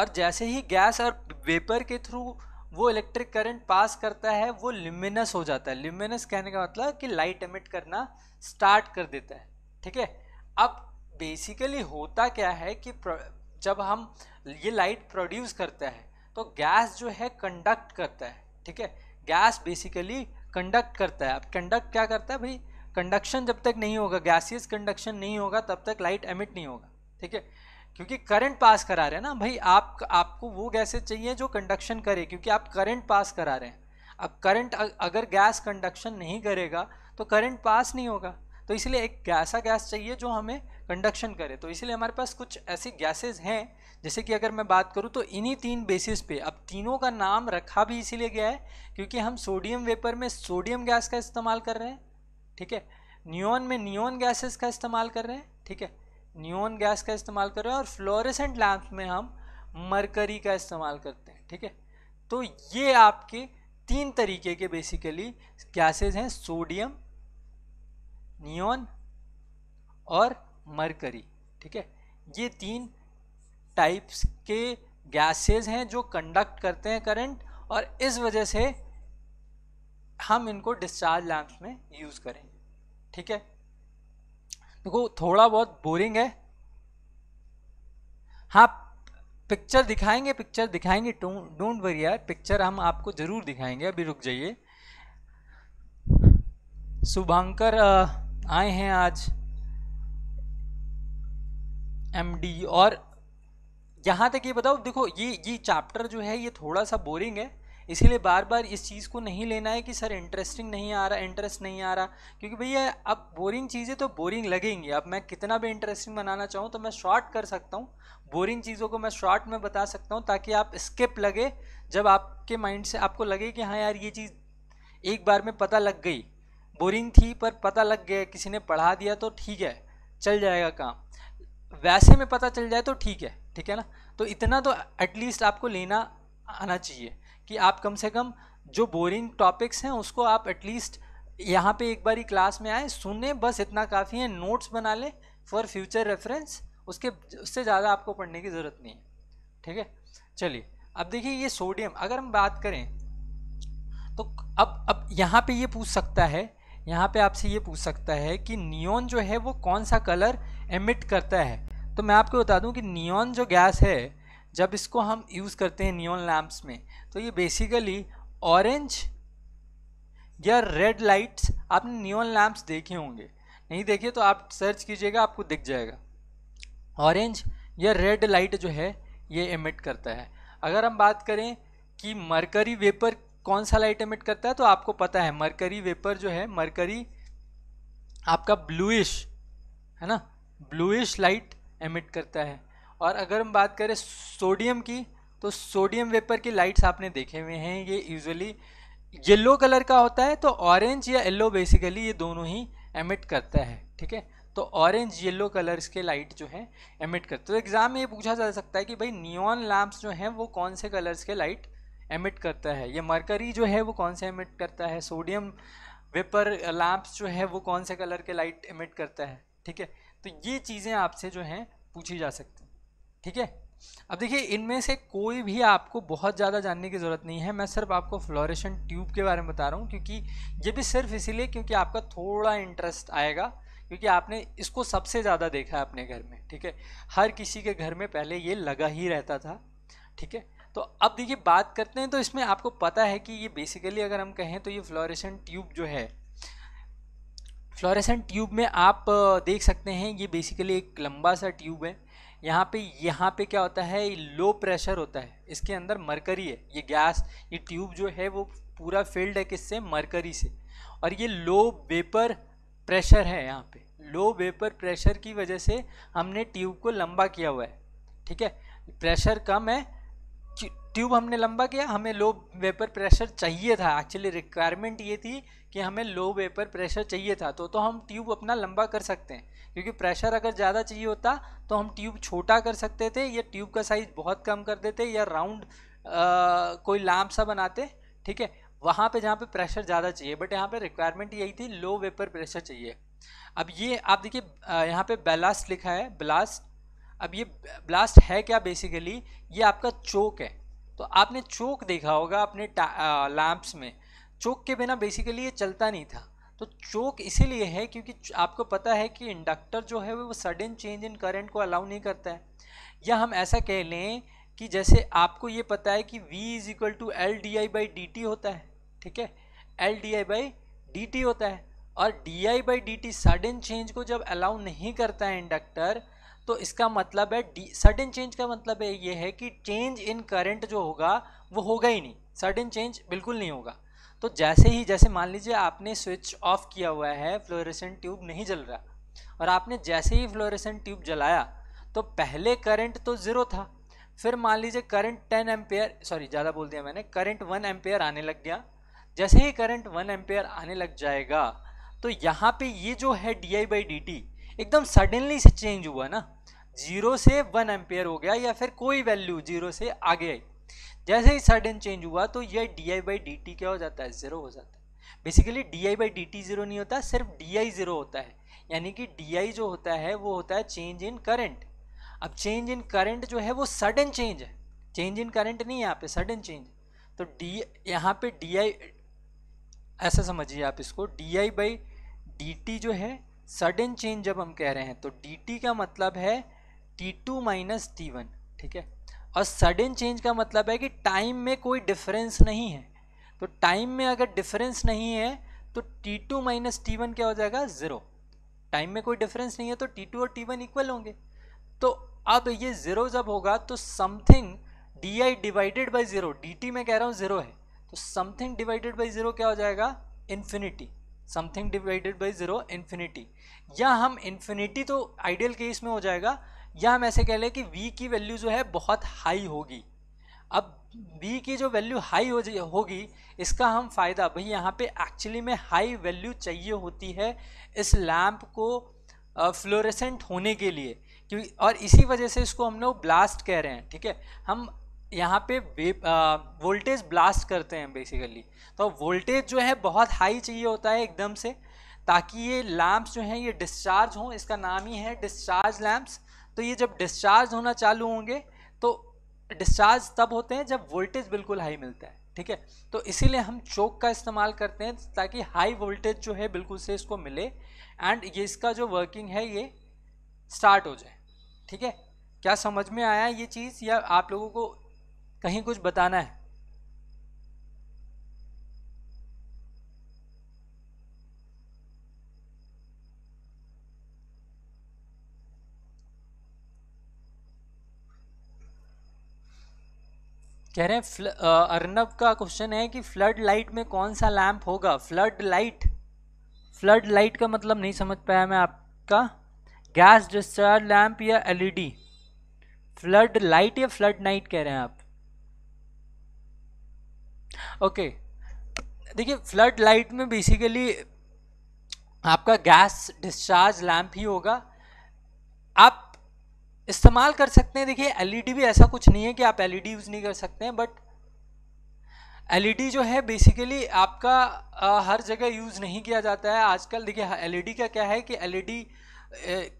और जैसे ही गैस और वेपर के थ्रू वो इलेक्ट्रिक करंट पास करता है वो ल्यूमिनस हो जाता है ल्यूमिनस कहने का मतलब कि लाइट एमिट करना स्टार्ट कर देता है ठीक है अब बेसिकली होता क्या है कि जब हम ये लाइट प्रोड्यूस करता है तो गैस जो है कंडक्ट करता है ठीक है गैस बेसिकली कंडक्ट करता है अब कंडक्ट क्या करता है भाई कंडक्शन जब तक नहीं होगा गैसियस कंडक्शन नहीं होगा तब तक लाइट एमिट नहीं होगा ठीक है क्योंकि करंट पास करा रहे हैं ना भाई आप आपको वो गैसेज चाहिए जो कंडक्शन करे क्योंकि आप करंट पास करा रहे हैं अब करंट अगर गैस कंडक्शन नहीं करेगा तो करंट पास नहीं होगा तो इसलिए एक ऐसा गैस चाहिए जो हमें कंडक्शन करे तो इसलिए हमारे पास कुछ ऐसी गैसेज हैं जैसे कि अगर मैं बात करूँ तो इन्हीं तीन बेसिस पे अब तीनों का नाम रखा भी इसीलिए गया है क्योंकि हम सोडियम वेपर में सोडियम गैस का इस्तेमाल कर रहे हैं ठीक है नियोन में नियोन गैसेस का इस्तेमाल कर रहे हैं ठीक है न्यून गैस का इस्तेमाल कर रहे हैं और फ्लोरेसेंट लैंप में हम मरकरी का इस्तेमाल करते हैं ठीक है तो ये आपके तीन तरीके के बेसिकली गैसेज हैं सोडियम नियोन और मरकरी ठीक है ये तीन टाइप्स के गैसेज हैं जो कंडक्ट करते हैं करंट और इस वजह से हम इनको डिस्चार्ज लैम्प्स में यूज़ करेंगे ठीक है देखो थोड़ा बहुत बोरिंग है हाँ पिक्चर दिखाएंगे पिक्चर दिखाएंगे डोंट वरी यार पिक्चर हम आपको ज़रूर दिखाएंगे अभी रुक जाइए शुभांकर आए हैं आज एमडी और यहाँ तक ये बताओ देखो ये ये चैप्टर जो है ये थोड़ा सा बोरिंग है इसीलिए बार बार इस चीज़ को नहीं लेना है कि सर इंटरेस्टिंग नहीं आ रहा इंटरेस्ट नहीं आ रहा क्योंकि भैया अब बोरिंग चीज़ें तो बोरिंग लगेंगी अब मैं कितना भी इंटरेस्टिंग बनाना चाहूँ तो मैं शॉर्ट कर सकता हूँ बोरिंग चीज़ों को मैं शॉर्ट में बता सकता हूँ ताकि आप स्किप लगे जब आपके माइंड से आपको लगे कि हाँ यार ये चीज़ एक बार में पता लग गई बोरिंग थी पर पता लग गया किसी ने पढ़ा दिया तो ठीक है चल जाएगा काम वैसे में पता चल जाए तो ठीक है ठीक है ना तो इतना तो एटलीस्ट आपको लेना आना चाहिए कि आप कम से कम जो बोरिंग टॉपिक्स हैं उसको आप एटलीस्ट यहाँ पे एक बार ही क्लास में आए सुने बस इतना काफ़ी है नोट्स बना लें फॉर फ्यूचर रेफरेंस उसके उससे ज़्यादा आपको पढ़ने की ज़रूरत नहीं है ठीक है चलिए अब देखिए ये सोडियम अगर हम बात करें तो अब अब यहाँ पे ये पूछ सकता है यहाँ पे आपसे ये पूछ सकता है कि नियोन जो है वो कौन सा कलर एमिट करता है तो मैं आपको बता दूँ कि नियोन जो गैस है जब इसको हम यूज़ करते हैं नियॉन लैम्प्स में तो ये बेसिकली ऑरेंज या रेड लाइट्स आपने नियॉन लैम्प्स देखे होंगे नहीं देखे तो आप सर्च कीजिएगा आपको दिख जाएगा ऑरेंज या रेड लाइट जो है ये एमिट करता है अगर हम बात करें कि मरकरी वेपर कौन सा लाइट एमिट करता है तो आपको पता है मरकरी वेपर जो है मरकरी आपका ब्लूइश है ना ब्लूइश लाइट एमिट करता है और अगर हम बात करें सोडियम की तो सोडियम वेपर की लाइट्स आपने देखे हुए हैं ये यूजुअली येलो कलर का होता है तो ऑरेंज या येल्लो बेसिकली ये दोनों ही एमिट करता है ठीक है तो ऑरेंज येलो कलर्स के लाइट जो है एमिट करते तो एग्ज़ाम में ये पूछा जा सकता है कि भाई नियॉन लैम्प्स जो हैं वो कौन से कलर्स के लाइट एमिट करता है ये मरकरी जो है वो कौन से एमिट करता है सोडियम वेपर लैम्प्स जो है वो कौन से कलर के लाइट एमिट करता है ठीक है तो ये चीज़ें आपसे जो हैं पूछी जा सकती ठीक है अब देखिए इनमें से कोई भी आपको बहुत ज़्यादा जानने की ज़रूरत नहीं है मैं सिर्फ आपको फ्लोरेशन ट्यूब के बारे में बता रहा हूँ क्योंकि ये भी सिर्फ इसीलिए क्योंकि आपका थोड़ा इंटरेस्ट आएगा क्योंकि आपने इसको सबसे ज़्यादा देखा है अपने घर में ठीक है हर किसी के घर में पहले ये लगा ही रहता था ठीक है तो अब देखिए बात करते हैं तो इसमें आपको पता है कि ये बेसिकली अगर हम कहें तो ये फ्लोरेशन ट्यूब जो है फ्लोरेशन ट्यूब में आप देख सकते हैं ये बेसिकली एक लंबा सा ट्यूब है यहाँ पे यहाँ पे क्या होता है लो प्रेशर होता है इसके अंदर मरकरी है ये गैस ये ट्यूब जो है वो पूरा फिल्ड है किससे मरकरी से और ये लो वेपर प्रेशर है यहाँ पे लो वेपर प्रेशर की वजह से हमने ट्यूब को लंबा किया हुआ है ठीक है प्रेशर कम है ट्यूब हमने लंबा किया हमें लो वेपर प्रेशर चाहिए था एक्चुअली रिक्वायरमेंट ये थी कि हमें लो वेपर प्रेशर चाहिए था तो तो हम ट्यूब अपना लंबा कर सकते हैं क्योंकि प्रेशर अगर ज़्यादा चाहिए होता तो हम ट्यूब छोटा कर सकते थे या ट्यूब का साइज़ बहुत कम कर देते या राउंड कोई लाम सा बनाते ठीक है वहाँ पे जहाँ पे प्रेशर ज़्यादा चाहिए बट यहाँ पे रिक्वायरमेंट यही थी लो वेपर प्रेशर चाहिए अब ये आप देखिए यहाँ पे ब्लास्ट लिखा है ब्लास्ट अब ये ब्लास्ट है क्या बेसिकली ये आपका चोक है तो आपने चौक देखा होगा अपने लैम्प्स में चौक के बिना बेसिकली ये चलता नहीं था तो चौक इसीलिए है क्योंकि आपको पता है कि इंडक्टर जो है वो सडन चेंज इन करंट को अलाउ नहीं करता है या हम ऐसा कह लें कि जैसे आपको ये पता है कि V is equal to L D I by D T होता है ठीक है L D I by D T होता है और D I by D T sudden change को जब अलाउ नहीं करता है इंडक्टर तो इसका मतलब है डी सडन चेंज का मतलब है ये है कि चेंज इन करंट जो होगा वो होगा ही नहीं सडन चेंज बिल्कुल नहीं होगा तो जैसे ही जैसे मान लीजिए आपने स्विच ऑफ किया हुआ है फ्लोरेसेंट ट्यूब नहीं जल रहा और आपने जैसे ही फ्लोरेसेंट ट्यूब जलाया तो पहले करंट तो ज़ीरो था फिर मान लीजिए करंट टेन एम्पेयर सॉरी ज़्यादा बोल दिया मैंने करंट वन एम्पेयर आने लग गया जैसे ही करंट वन एम्पेयर आने लग जाएगा तो यहाँ पे ये जो है D I by D T एकदम सडनली से चेंज हुआ ना जीरो से वन एम्पेयर हो गया या फिर कोई वैल्यू जीरो से आगे आई जैसे ही सडन चेंज हुआ तो यह D I by D T क्या हो जाता है ज़ीरो हो जाता है basically D I by D T zero नहीं होता सिर्फ डी आई ज़ीरो होता है यानी कि डी आई जो होता है वो होता है चेंज इन करेंट अब चेंज इन करेंट जो है वो सडन चेंज है चेंज इन करेंट नहीं है यहाँ पे सडन चेंज तो डी यहाँ पे डी आई ऐसा समझिए आप इसको D I by D T जो है सडन चेंज जब हम कह रहे हैं तो डी टी का मतलब है T two minus T one ठीक है और सडन चेंज का मतलब है कि टाइम में कोई डिफरेंस नहीं है तो टाइम में अगर डिफरेंस नहीं है तो T two minus T one क्या हो जाएगा ज़ीरो टाइम में कोई डिफरेंस नहीं है तो टी टू और टी वन इक्वल होंगे तो अब ये ज़ीरो जब होगा तो something D I divided by zero D T में कह रहा हूँ ज़ीरो है तो समथिंग डिवाइडेड बाई ज़ीरो क्या हो जाएगा infinity something divided by zero infinity या हम इन्फिनिटी तो आइडियल केस में हो जाएगा या हम ऐसे कह लें कि वी की वैल्यू जो है बहुत हाई होगी अब वी की जो वैल्यू हाई हो होगी इसका हम फ़ायदा भाई यहाँ पे एक्चुअली में हाई वैल्यू चाहिए होती है इस लैम्प को फ्लोरेसेंट होने के लिए क्योंकि और इसी वजह से इसको हम लोग ब्लास्ट कह रहे हैं ठीक है हम यहाँ पे वोल्टेज ब्लास्ट करते हैं बेसिकली तो वोल्टेज जो है बहुत हाई चाहिए होता है एकदम से ताकि ये लैम्प्स जो हैं ये डिस्चार्ज हों इसका नाम ही है डिस्चार्ज लैम्प्स तो ये जब डिस्चार्ज होना चालू होंगे तो डिस्चार्ज तब होते हैं जब वोल्टेज बिल्कुल हाई मिलता है ठीक है तो इसीलिए हम चौक का इस्तेमाल करते हैं ताकि हाई वोल्टेज जो है बिल्कुल से इसको मिले एंड ये इसका जो वर्किंग है ये स्टार्ट हो जाए ठीक है क्या समझ में आया ये चीज़ या आप लोगों को कहीं कुछ बताना है कह रहे हैं अर्नब का क्वेश्चन है कि फ्लड लाइट में कौन सा लैंप होगा फ्लड लाइट फ्लड लाइट का मतलब नहीं समझ पाया मैं आपका गैस डिस्चार्ज लैम्प या एलईडी फ्लड लाइट या फ्लड नाइट कह रहे हैं आप ओके देखिए फ्लड लाइट में बेसिकली आपका गैस डिस्चार्ज लैम्प ही होगा आप इस्तेमाल कर सकते हैं देखिए एलईडी e भी ऐसा कुछ नहीं है कि आप एलईडी यूज़ e नहीं कर सकते हैं बट एलईडी e जो है बेसिकली आपका आ, हर जगह यूज़ नहीं किया जाता है आजकल देखिए एलईडी का क्या है कि एलईडी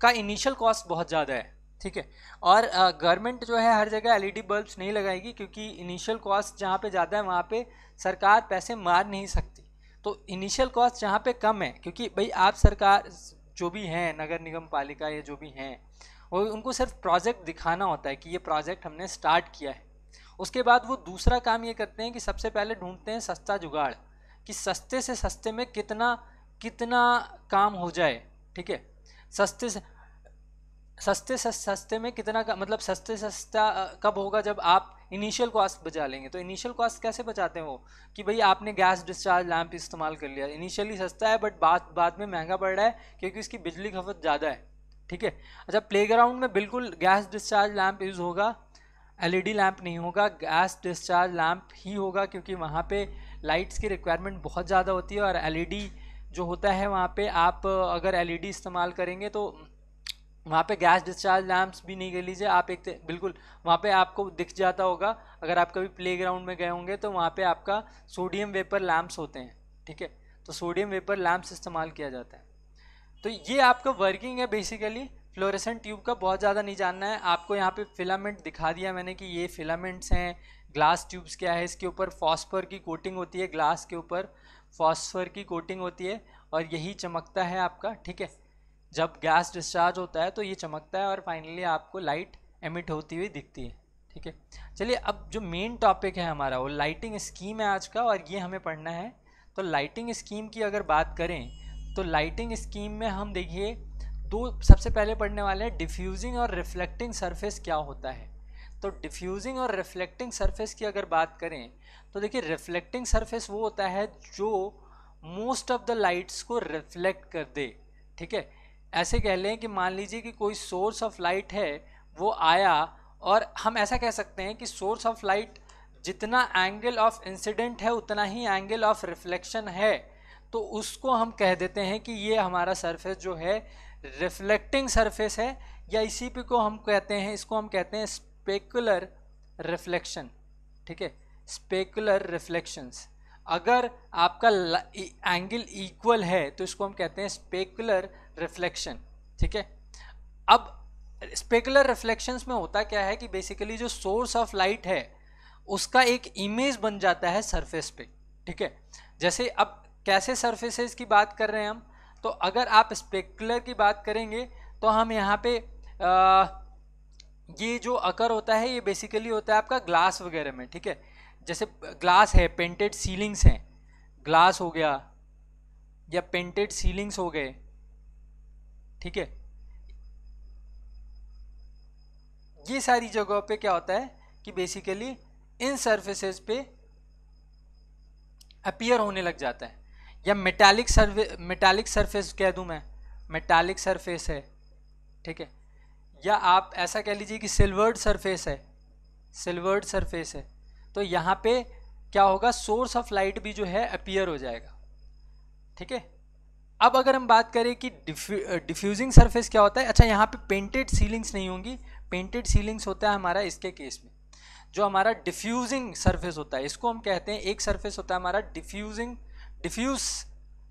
का इनिशियल कॉस्ट बहुत ज़्यादा है ठीक है और गवर्नमेंट जो है हर जगह एलईडी बल्ब्स नहीं लगाएगी क्योंकि इनिशियल कॉस्ट जहाँ पे ज़्यादा है वहाँ पे सरकार पैसे मार नहीं सकती तो इनिशियल कॉस्ट जहाँ पे कम है क्योंकि भाई आप सरकार जो भी हैं नगर निगम पालिका या जो भी हैं और उनको सिर्फ प्रोजेक्ट दिखाना होता है कि ये प्रोजेक्ट हमने स्टार्ट किया है उसके बाद वो दूसरा काम ये करते हैं कि सबसे पहले ढूंढते हैं सस्ता जुगाड़ कि सस्ते से सस्ते में कितना कितना काम हो जाए ठीक है सस्ते से सस्ते से सस्ते में कितना का मतलब सस्ते सस्ता कब होगा जब आप इनिशियल कॉस्ट बचा लेंगे तो इनिशियल कॉस्ट कैसे बचाते हैं वो कि भाई आपने गैस डिस्चार्ज लैंप इस्तेमाल कर लिया इनिशियली सस्ता है बट बाद बाद में महंगा पड़ रहा है क्योंकि इसकी बिजली खपत ज़्यादा है ठीक है अच्छा प्लेग्राउंड में बिल्कुल गैस डिस्चार्ज लैम्प यूज़ होगा एलईडी लैम्प नहीं होगा गैस डिस्चार्ज लैम्प ही होगा क्योंकि वहाँ पे लाइट्स की रिक्वायरमेंट बहुत ज़्यादा होती है और एलईडी जो होता है वहाँ पे आप अगर एलईडी इस्तेमाल करेंगे तो वहाँ पे गैस डिस्चार्ज लैंप्स भी नहीं कह लीजिए आप एक बिल्कुल वहाँ पे आपको दिख जाता होगा अगर आप कभी ग्राउंड में गए होंगे तो वहाँ पे आपका सोडियम वेपर लैम्प्स होते हैं ठीक है तो सोडियम वेपर लैम्प्स इस्तेमाल किया जाता है तो ये आपका वर्किंग है बेसिकली फ्लोरेसेंट ट्यूब का बहुत ज़्यादा नहीं जानना है आपको यहाँ पे फिलामेंट दिखा दिया मैंने कि ये फिलामेंट्स हैं ग्लास ट्यूब्स क्या है इसके ऊपर फॉस्फर की कोटिंग होती है ग्लास के ऊपर फॉस्फर की कोटिंग होती है और यही चमकता है आपका ठीक है जब गैस डिस्चार्ज होता है तो ये चमकता है और फाइनली आपको लाइट एमिट होती हुई दिखती है ठीक है चलिए अब जो मेन टॉपिक है हमारा वो लाइटिंग स्कीम है आज का और ये हमें पढ़ना है तो लाइटिंग स्कीम की अगर बात करें तो लाइटिंग स्कीम में हम देखिए दो सबसे पहले पढ़ने वाले हैं डिफ्यूजिंग और रिफ्लेक्टिंग सरफेस क्या होता है तो डिफ्यूजिंग और रिफ्लेक्टिंग सरफेस की अगर बात करें तो देखिए रिफ्लेक्टिंग सरफेस वो होता है जो मोस्ट ऑफ द लाइट्स को रिफ्लेक्ट कर दे ठीक है ऐसे कह लें कि मान लीजिए कि कोई सोर्स ऑफ लाइट है वो आया और हम ऐसा कह सकते हैं कि सोर्स ऑफ लाइट जितना एंगल ऑफ इंसिडेंट है उतना ही एंगल ऑफ रिफ्लेक्शन है तो उसको हम कह देते हैं कि ये हमारा सरफेस जो है रिफ्लेक्टिंग सरफेस है या इसी पे को हम कहते हैं इसको हम कहते हैं स्पेकुलर रिफ्लेक्शन ठीक है स्पेकुलर रिफ्लेक्शंस अगर आपका एंगल इक्वल है तो इसको हम कहते हैं स्पेकुलर रिफ्लेक्शन ठीक है अब स्पेकुलर रिफ्लेक्शंस में होता क्या है कि बेसिकली जो सोर्स ऑफ लाइट है उसका एक इमेज बन जाता है सरफेस पे ठीक है जैसे अब कैसे सर्फेसेज की बात कर रहे हैं हम तो अगर आप स्पेक्युलर की बात करेंगे तो हम यहाँ पे आ, ये जो अकर होता है ये बेसिकली होता है आपका ग्लास वगैरह में ठीक है जैसे ग्लास है पेंटेड सीलिंग्स हैं ग्लास हो गया या पेंटेड सीलिंग्स हो गए ठीक है ये सारी जगहों पे क्या होता है कि बेसिकली इन सर्फेसेस पे अपियर होने लग जाता है या मेटालिक सर्वे मेटालिक सरफेस कह दूँ मैं मेटालिक सरफेस है ठीक है या आप ऐसा कह लीजिए कि सिल्वर्ड सरफेस है सिल्वर्ड सरफेस है तो यहाँ पे क्या होगा सोर्स ऑफ लाइट भी जो है अपीयर हो जाएगा ठीक है अब अगर हम बात करें कि डिफ्यूजिंग सरफेस क्या होता है अच्छा यहाँ पे पेंटेड सीलिंग्स नहीं होंगी पेंटेड सीलिंग्स होता है हमारा इसके केस में जो हमारा डिफ्यूजिंग सरफेस होता है इसको हम कहते हैं एक सरफेस होता है हमारा डिफ्यूजिंग डिफ्यूज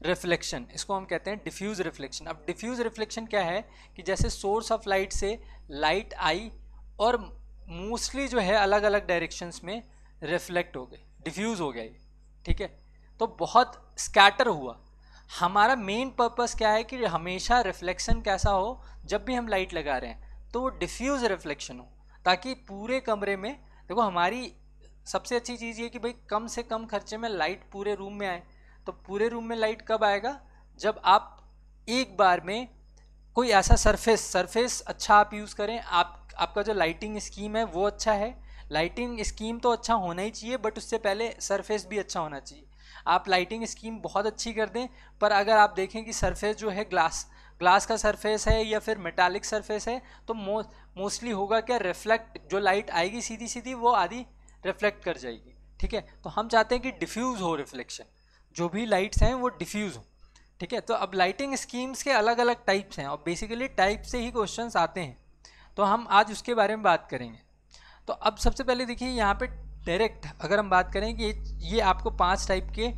रिफ्लेक्शन इसको हम कहते हैं डिफ्यूज रिफ्लेक्शन अब डिफ्यूज रिफ्लेक्शन क्या है कि जैसे सोर्स ऑफ लाइट से लाइट आई और मोस्टली जो है अलग अलग डायरेक्शंस में रिफ्लेक्ट हो गए डिफ्यूज़ हो गए ठीक है तो बहुत स्कैटर हुआ हमारा मेन पर्पस क्या है कि हमेशा रिफ्लेक्शन कैसा हो जब भी हम लाइट लगा रहे हैं तो वो डिफ्यूज़ रिफ्लेक्शन हो ताकि पूरे कमरे में देखो हमारी सबसे अच्छी चीज़ ये कि भाई कम से कम खर्चे में लाइट पूरे रूम में आए तो पूरे रूम में लाइट कब आएगा जब आप एक बार में कोई ऐसा सरफेस सरफेस अच्छा आप यूज़ करें आप आपका जो लाइटिंग स्कीम है वो अच्छा है लाइटिंग स्कीम तो अच्छा होना ही चाहिए बट उससे पहले सरफेस भी अच्छा होना चाहिए आप लाइटिंग स्कीम बहुत अच्छी कर दें पर अगर आप देखें कि सरफेस जो है ग्लास ग्लास का सरफेस है या फिर मेटालिक सरफेस है तो मोस्टली होगा क्या रिफ्लेक्ट जो लाइट आएगी सीधी सीधी वो आधी रिफ्लेक्ट कर जाएगी ठीक है तो हम चाहते हैं कि डिफ्यूज़ हो रिफ्लेक्शन जो भी लाइट्स हैं वो डिफ्यूज़ हों ठीक है तो अब लाइटिंग स्कीम्स के अलग अलग टाइप्स हैं और बेसिकली टाइप से ही क्वेश्चंस आते हैं तो हम आज उसके बारे में बात करेंगे तो अब सबसे पहले देखिए यहाँ पे डायरेक्ट अगर हम बात करें कि ये आपको पांच टाइप के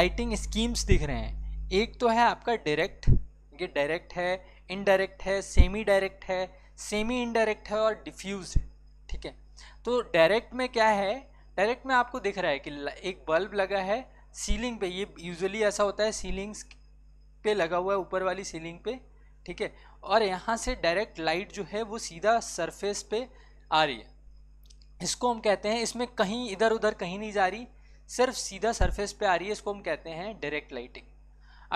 लाइटिंग स्कीम्स दिख रहे हैं एक तो है आपका डायरेक्ट ये डायरेक्ट है इनडायरेक्ट है सेमी डायरेक्ट है सेमी इनडायरेक्ट है और डिफ्यूज है ठीक है तो डायरेक्ट में क्या है डायरेक्ट में आपको दिख रहा है कि एक बल्ब लगा है सीलिंग पे ये यूजुअली ऐसा होता है सीलिंग्स पे लगा हुआ है ऊपर वाली सीलिंग पे ठीक है और यहाँ से डायरेक्ट लाइट जो है वो सीधा सरफेस पे आ रही है इसको हम कहते हैं इसमें कहीं इधर उधर कहीं नहीं जा रही सिर्फ सीधा सरफेस पे आ रही है इसको हम कहते हैं डायरेक्ट लाइटिंग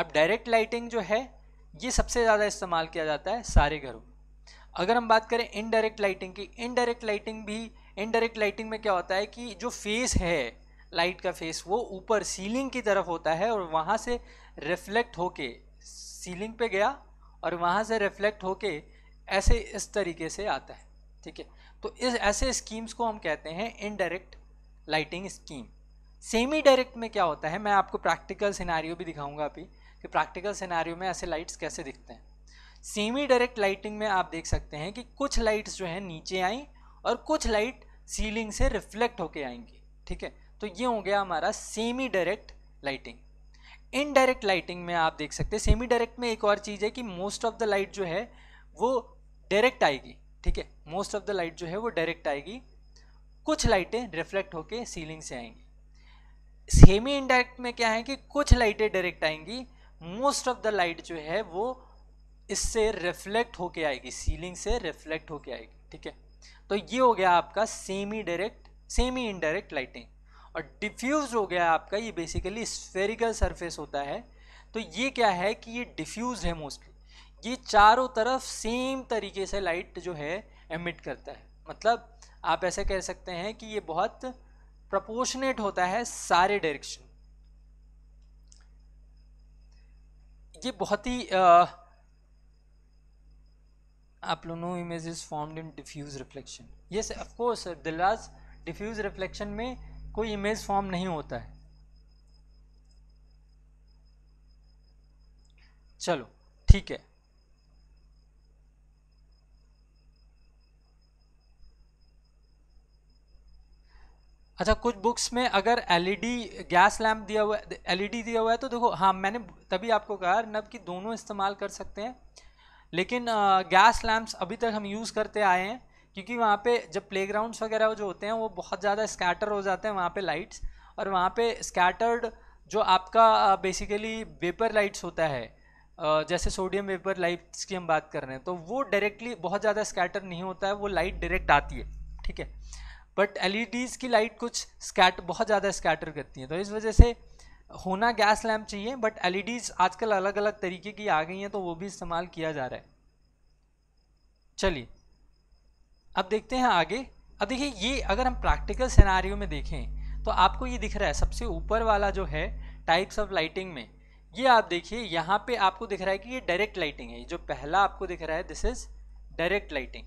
अब डायरेक्ट लाइटिंग जो है ये सबसे ज़्यादा इस्तेमाल किया जाता है सारे घरों में अगर हम बात करें इनडायरेक्ट लाइटिंग की इनडायरेक्ट लाइटिंग भी इनडायरेक्ट लाइटिंग में क्या होता है कि जो फेस है लाइट का फेस वो ऊपर सीलिंग की तरफ होता है और वहाँ से रिफ्लेक्ट होके सीलिंग पे गया और वहाँ से रिफ्लेक्ट होके ऐसे इस तरीके से आता है ठीक है तो इस ऐसे स्कीम्स को हम कहते हैं indirect lighting scheme semi direct में क्या होता है मैं आपको प्रैक्टिकल सिनारियो भी दिखाऊंगा अभी कि प्रैक्टिकल सिनारियो में ऐसे लाइट्स कैसे दिखते हैं सेमी डायरेक्ट लाइटिंग में आप देख सकते हैं कि कुछ लाइट्स जो हैं नीचे आई और कुछ लाइट सीलिंग से रिफ्लेक्ट होके आएंगी ठीक है तो ये हो गया हमारा semi direct lighting indirect lighting में आप देख सकते हैं सेमी डायरेक्ट में एक और चीज़ है कि मोस्ट ऑफ द लाइट जो है वो डायरेक्ट आएगी ठीक है मोस्ट ऑफ द लाइट जो है वो डायरेक्ट आएगी कुछ लाइटें रिफ्लेक्ट होके सीलिंग से आएंगी सेमी इनडायरेक्ट में क्या है कि कुछ लाइटें डायरेक्ट आएंगी मोस्ट ऑफ द लाइट जो है वो इससे रिफ्लेक्ट होके आएगी सीलिंग से रिफ्लेक्ट होके आएगी ठीक है तो ये हो गया आपका semi direct semi indirect lighting और डिफ्यूज हो गया आपका ये बेसिकली स्फेरिकल सरफेस होता है तो ये क्या है कि ये डिफ्यूज है मोस्टली ये चारों तरफ सेम तरीके से लाइट जो है एमिट करता है मतलब आप ऐसे कह सकते हैं कि ये बहुत प्रपोर्शनेट होता है सारे डायरेक्शन ये बहुत ही आप लोग no image formed in diffuse reflection yes of course Dilraj diffuse reflection में कोई इमेज फॉर्म नहीं होता है चलो ठीक है अच्छा कुछ बुक्स में अगर एलईडी गैस लैम्प दिया हुआ है एलईडी e दिया हुआ है तो देखो हाँ मैंने तभी आपको कहा नब कि दोनों इस्तेमाल कर सकते हैं लेकिन गैस लैम्प्स अभी तक हम यूज़ करते आए हैं क्योंकि वहाँ पे जब प्लेग्राउंड्स वगैरह जो होते हैं वो बहुत ज़्यादा स्कैटर हो जाते हैं वहाँ पे लाइट्स और वहाँ पे स्कैटर्ड जो आपका बेसिकली वेपर लाइट्स होता है जैसे सोडियम वेपर लाइट्स की हम बात कर रहे हैं तो वो डायरेक्टली बहुत ज़्यादा स्कैटर नहीं होता है वो लाइट डायरेक्ट आती है ठीक है बट एल e की लाइट कुछ स्कैट बहुत ज़्यादा स्कैटर करती हैं तो इस वजह से होना गैस लैम्प चाहिए बट एल e आजकल अलग अलग तरीके की आ गई हैं तो वो भी इस्तेमाल किया जा रहा है चलिए अब देखते हैं आगे अब देखिए ये अगर हम प्रैक्टिकल सिनारियो में देखें तो आपको ये दिख रहा है सबसे ऊपर वाला जो है टाइप्स ऑफ लाइटिंग में ये आप देखिए यहाँ पे आपको दिख रहा है कि ये डायरेक्ट लाइटिंग है जो पहला आपको दिख रहा है दिस इज़ डायरेक्ट लाइटिंग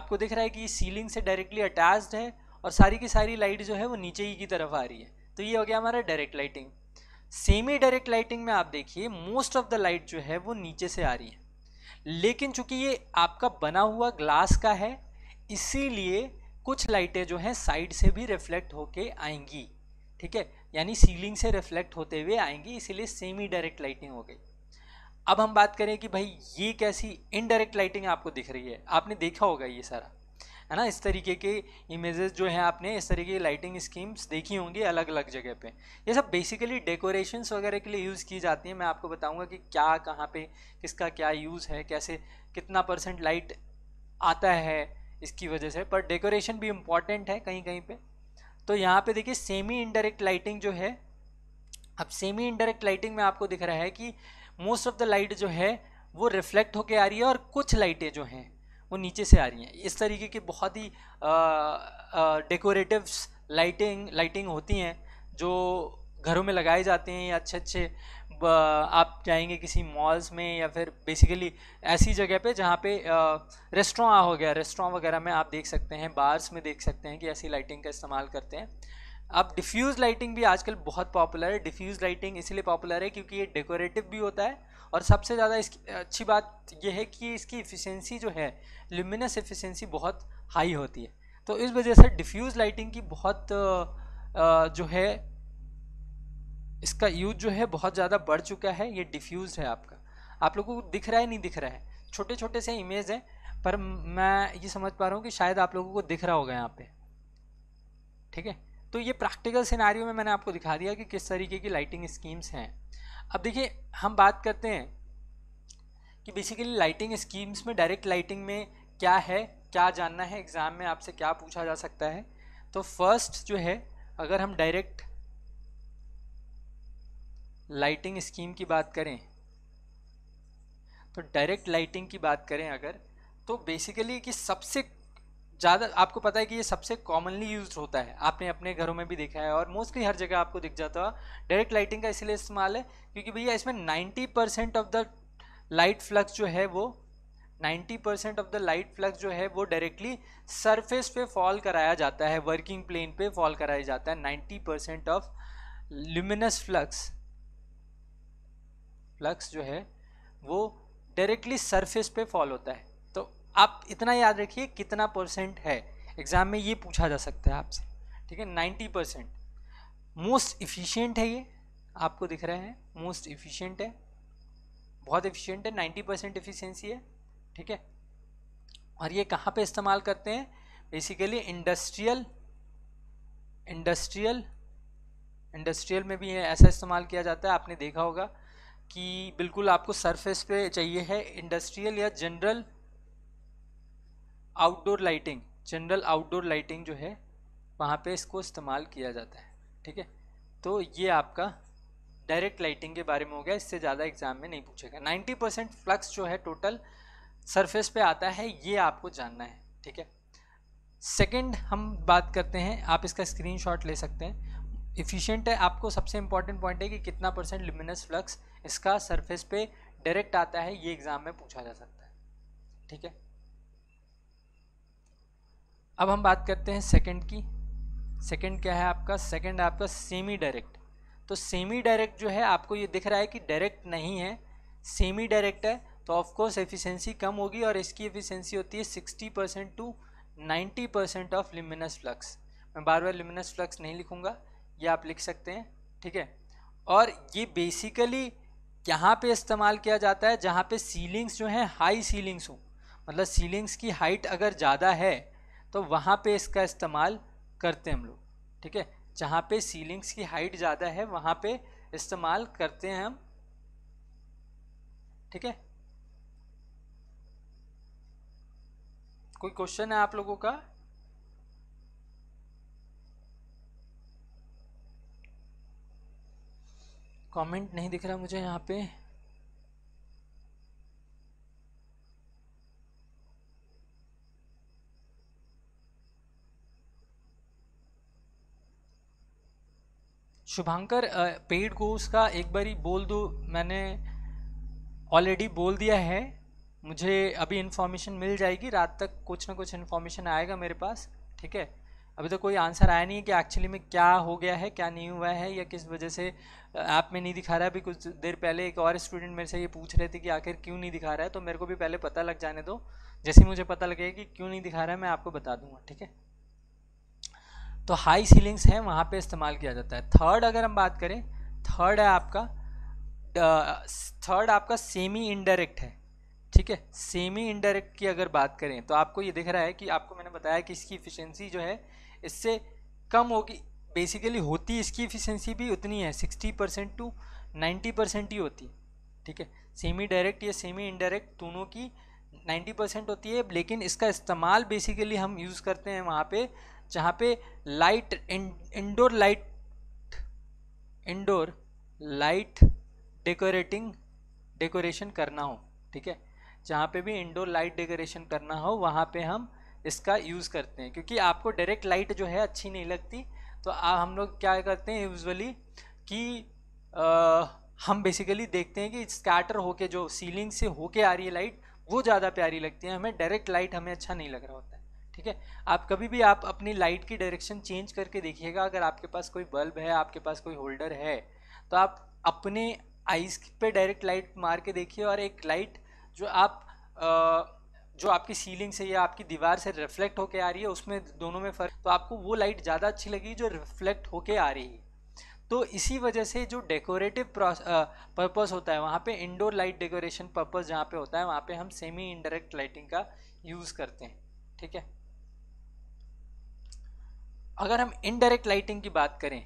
आपको दिख रहा है कि ये सीलिंग से डायरेक्टली अटैच्ड है और सारी की सारी लाइट जो है वो नीचे ही की तरफ आ रही है तो ये हो गया हमारा direct lighting semi direct lighting में आप देखिए मोस्ट ऑफ द लाइट जो है वो नीचे से आ रही है लेकिन चूंकि ये आपका बना हुआ ग्लास का है इसीलिए कुछ लाइटें जो हैं साइड से भी रिफ्लेक्ट होके आएंगी ठीक है यानी सीलिंग से रिफ्लेक्ट होते हुए आएंगी इसीलिए सेमी डायरेक्ट लाइटिंग हो गई अब हम बात करें कि भाई ये कैसी इनडायरेक्ट लाइटिंग आपको दिख रही है आपने देखा होगा ये सारा है ना इस तरीके के इमेजेस जो हैं आपने इस तरीके की लाइटिंग स्कीम्स देखी होंगी अलग अलग जगह पे ये सब बेसिकली डेकोरेशंस वगैरह के लिए यूज़ की जाती हैं मैं आपको बताऊंगा कि क्या कहाँ पे किसका क्या यूज़ है कैसे कितना परसेंट लाइट आता है इसकी वजह से पर डेकोरेशन भी इम्पॉर्टेंट है कहीं कहीं पे तो यहाँ पे देखिए सेमी इनडायरेक्ट लाइटिंग जो है अब सेमी इनडायरेक्ट लाइटिंग में आपको दिख रहा है कि मोस्ट ऑफ द लाइट जो है वो रिफ्लेक्ट होके आ रही है और कुछ लाइटें जो हैं वो नीचे से आ रही हैं इस तरीके की बहुत ही डेकोरेटिव लाइटिंग लाइटिंग होती हैं जो घरों में लगाए जाते हैं या अच्छे अच्छे आप जाएंगे किसी मॉल्स में या फिर बेसिकली ऐसी जगह पे जहाँ पे रेस्टोरेंट हो गया रेस्टोरेंट वगैरह में आप देख सकते हैं बार्स में देख सकते हैं कि ऐसी लाइटिंग का इस्तेमाल करते हैं अब डिफ्यूज़ लाइटिंग भी आजकल बहुत पॉपुलर है डिफ्यूज़ लाइटिंग इसलिए पॉपुलर है क्योंकि ये डेकोरेटिव भी होता है और सबसे ज़्यादा इसकी अच्छी बात यह है कि इसकी इफ़िशेंसी जो है ल्यूमिनस इफ़िशेंसी बहुत हाई होती है तो इस वजह से डिफ्यूज़ लाइटिंग की बहुत जो है इसका यूज जो है बहुत ज़्यादा बढ़ चुका है ये डिफ्यूज है आपका आप लोगों को दिख रहा है नहीं दिख रहा है छोटे छोटे से इमेज हैं पर मैं ये समझ पा रहा हूँ कि शायद आप लोगों को दिख रहा होगा यहाँ पे ठीक है तो ये प्रैक्टिकल सिनारियों में मैंने आपको दिखा दिया कि किस तरीके की लाइटिंग स्कीम्स हैं अब देखिए हम बात करते हैं कि बेसिकली लाइटिंग स्कीम्स में डायरेक्ट लाइटिंग में क्या है क्या जानना है एग्ज़ाम में आपसे क्या पूछा जा सकता है तो फर्स्ट जो है अगर हम डायरेक्ट लाइटिंग स्कीम की बात करें तो डायरेक्ट लाइटिंग की बात करें अगर तो बेसिकली कि सबसे ज़्यादा आपको पता है कि ये सबसे कॉमनली यूज होता है आपने अपने घरों में भी देखा है और मोस्टली हर जगह आपको दिख जाता है डायरेक्ट लाइटिंग का इसलिए इस्तेमाल है क्योंकि भैया इसमें 90 percent of the light flux जो है वो 90 percent of the light flux जो है वो डायरेक्टली सरफेस पे फॉल कराया जाता है वर्किंग प्लेन पे फॉल कराया जाता है 90 percent of luminous flux flux जो है वो डायरेक्टली सरफेस पे फॉल होता है तो आप इतना याद रखिए कितना परसेंट है एग्ज़ाम में ये पूछा जा सकता है आपसे ठीक है नाइन्टी परसेंट मोस्ट इफ़िशियंट है ये आपको दिख रहा है मोस्ट इफ़िशियंट है बहुत इफ़िशियंट है नाइन्टी परसेंट इफ़िशेंसी है ठीक है और ये कहाँ पे इस्तेमाल करते हैं बेसिकली इंडस्ट्रियल इंडस्ट्रियल इंडस्ट्रियल में भी ऐसा इस्तेमाल किया जाता है आपने देखा होगा कि बिल्कुल आपको सरफेस पे चाहिए है इंडस्ट्रियल या general outdoor lighting general outdoor lighting जो है वहाँ पे इसको इस्तेमाल किया जाता है ठीक है तो ये आपका डायरेक्ट लाइटिंग के बारे में हो गया इससे ज़्यादा एग्जाम में नहीं पूछेगा 90 परसेंट फ्लक्स जो है टोटल सरफेस पे आता है ये आपको जानना है ठीक है सेकंड हम बात करते हैं आप इसका स्क्रीनशॉट ले सकते हैं इफ़िशेंट है आपको सबसे इंपॉर्टेंट पॉइंट है कि कितना परसेंट लिमिनस फ्लक्स इसका सरफेस पे डायरेक्ट आता है ये एग्जाम में पूछा जा सकता है ठीक है अब हम बात करते हैं सेकंड की सेकंड क्या है आपका सेकंड आपका सेमी डायरेक्ट तो सेमी डायरेक्ट जो है आपको ये दिख रहा है कि डायरेक्ट नहीं है सेमी डायरेक्ट है तो ऑफकोर्स एफिशिएंसी कम होगी और इसकी एफिशिएंसी होती है sixty percent to ninety percent of luminous flux मैं बार बार लिमिनस फ्लक्स नहीं लिखूँगा ये आप लिख सकते हैं ठीक है और ये बेसिकली यहाँ पे इस्तेमाल किया जाता है जहाँ पे सीलिंग्स जो हैं हाई सीलिंग्स हो मतलब सीलिंग्स की हाइट अगर ज़्यादा है तो वहाँ पे इसका इस्तेमाल करते हैं हम लोग ठीक है जहाँ पे सीलिंग्स की हाइट ज़्यादा है वहाँ पे इस्तेमाल करते हैं हम ठीक है कोई क्वेश्चन है आप लोगों का कमेंट नहीं दिख रहा मुझे यहाँ पे शुभांकर पेड कोर्स का एक बार ही बोल दो मैंने ऑलरेडी बोल दिया है मुझे अभी इन्फॉर्मेशन मिल जाएगी रात तक कुछ ना कुछ इन्फॉर्मेशन आएगा मेरे पास ठीक है अभी तो कोई आंसर आया नहीं है कि एक्चुअली में क्या हो गया है क्या नहीं हुआ है या किस वजह से ऐप में नहीं दिखा रहा है अभी कुछ देर पहले एक और स्टूडेंट मेरे से ये पूछ रहे थे कि आखिर क्यों नहीं दिखा रहा है तो मेरे को भी पहले पता लग जाने दो जैसे मुझे पता लगेगा कि क्यों नहीं दिखा रहा है मैं आपको बता दूंगा ठीक है तो हाई सीलिंग्स हैं वहाँ पर इस्तेमाल किया जाता है थर्ड अगर हम बात करें थर्ड है आपका थर्ड आपका सेमी इनडायरेक्ट है ठीक है सेमी इनडायरेक्ट की अगर बात करें तो आपको ये दिख रहा है कि आपको मैंने बताया कि इसकी इफिशेंसी जो है इससे कम होगी बेसिकली होती इसकी इफ़िशेंसी भी उतनी है sixty percent to ninety percent ही होती ठीक है सेमी डायरेक्ट या सेमी इनडायरेक्ट दोनों की नाइन्टी परसेंट होती है लेकिन इसका इस्तेमाल बेसिकली हम यूज़ करते हैं वहाँ पे जहाँ पे light indoor light indoor light decorating decoration करना हो ठीक है जहाँ पे भी इंडोर लाइट डेकोरेशन करना हो वहाँ पे हम इसका यूज़ करते हैं क्योंकि आपको डायरेक्ट लाइट जो है अच्छी नहीं लगती तो आ, हम लोग क्या करते हैं यूजली कि आ, हम बेसिकली देखते हैं कि स्कैटर होके जो सीलिंग से होके आ रही है लाइट वो ज़्यादा प्यारी लगती है हमें डायरेक्ट लाइट हमें अच्छा नहीं लग रहा होता है ठीक है आप कभी भी आप अपनी लाइट की डायरेक्शन चेंज करके देखिएगा अगर आपके पास कोई बल्ब है आपके पास कोई होल्डर है तो आप अपने आइज पे डायरेक्ट लाइट मार के देखिए और एक लाइट जो आप आ, जो आपकी सीलिंग से या आपकी दीवार से रिफ्लेक्ट होके आ रही है उसमें दोनों में फ़र्क तो आपको वो लाइट ज़्यादा अच्छी लगेगी जो रिफ्लेक्ट होके आ रही है तो इसी वजह से जो डेकोरेटिव पर्पस होता है वहाँ पे इंडोर लाइट डेकोरेशन पर्पस जहाँ पे होता है वहाँ पे हम सेमी इंडायरेक्ट लाइटिंग का यूज़ करते हैं ठीक है अगर हम इनडायरेक्ट लाइटिंग की बात करें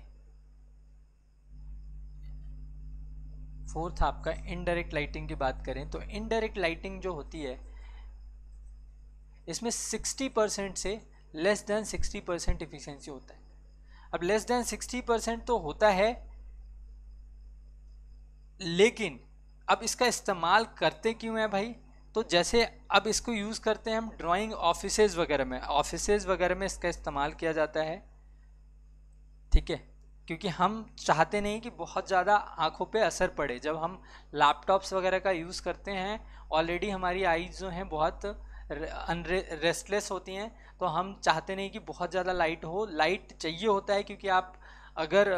फोर्थ आपका इनडायरेक्ट लाइटिंग की बात करें तो इनडायरेक्ट लाइटिंग जो होती है इसमें 60 परसेंट से लेस देन 60 परसेंट इफिशेंसी होता है अब लेस देन 60 परसेंट तो होता है लेकिन अब इसका इस्तेमाल करते क्यों है भाई तो जैसे अब इसको यूज़ करते हैं हम ड्राइंग ऑफिसेज वगैरह में ऑफिसेज वगैरह में इसका इस्तेमाल किया जाता है ठीक है क्योंकि हम चाहते नहीं कि बहुत ज़्यादा आँखों पे असर पड़े जब हम लैपटॉप्स वगैरह का यूज़ करते हैं ऑलरेडी हमारी आईज जो हैं बहुत रेस्टलेस होती हैं तो हम चाहते नहीं कि बहुत ज़्यादा लाइट हो लाइट चाहिए होता है क्योंकि आप अगर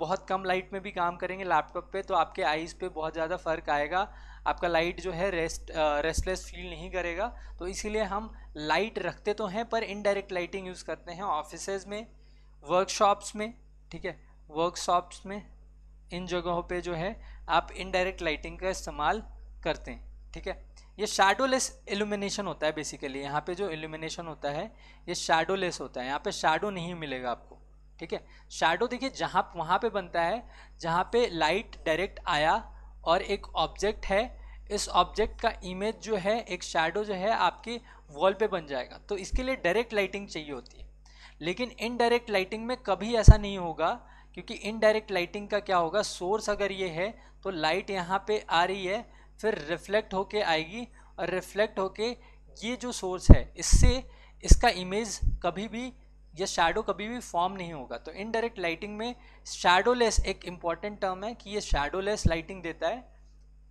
बहुत कम लाइट में भी काम करेंगे लैपटॉप पे तो आपके आईज़ पे बहुत ज़्यादा फ़र्क आएगा आपका लाइट जो है रेस्ट रेस्टलेस फील नहीं करेगा तो इसीलिए हम लाइट रखते तो हैं पर इनडायरेक्ट लाइटिंग यूज़ करते हैं ऑफिस में वर्कशॉप्स में ठीक है वर्कशॉप्स में इन जगहों पे जो है आप इनडायरेक्ट लाइटिंग का इस्तेमाल करते हैं ठीक है ये शेडोलेस एल्यूमिनेशन होता है बेसिकली यहाँ पे जो एल्यूमिनेशन होता है ये शेडोलेस होता है यहाँ पे शेडो नहीं मिलेगा आपको ठीक है शेडो देखिए जहाँ वहाँ पे बनता है जहाँ पे लाइट डायरेक्ट आया और एक ऑब्जेक्ट है इस ऑब्जेक्ट का इमेज जो है एक शेडो जो है आपकी वॉल पे बन जाएगा तो इसके लिए डायरेक्ट लाइटिंग चाहिए होती है लेकिन इनडायरेक्ट लाइटिंग में कभी ऐसा नहीं होगा क्योंकि इनडायरेक्ट लाइटिंग का क्या होगा सोर्स अगर ये है तो लाइट यहाँ पे आ रही है फिर रिफ्लेक्ट होके आएगी और रिफ्लेक्ट होके ये जो सोर्स है इससे इसका इमेज कभी भी या शेडो कभी भी फॉर्म नहीं होगा तो इनडायरेक्ट लाइटिंग में शेडोलेस एक इम्पॉर्टेंट टर्म है कि ये शेडोलेस लाइटिंग देता है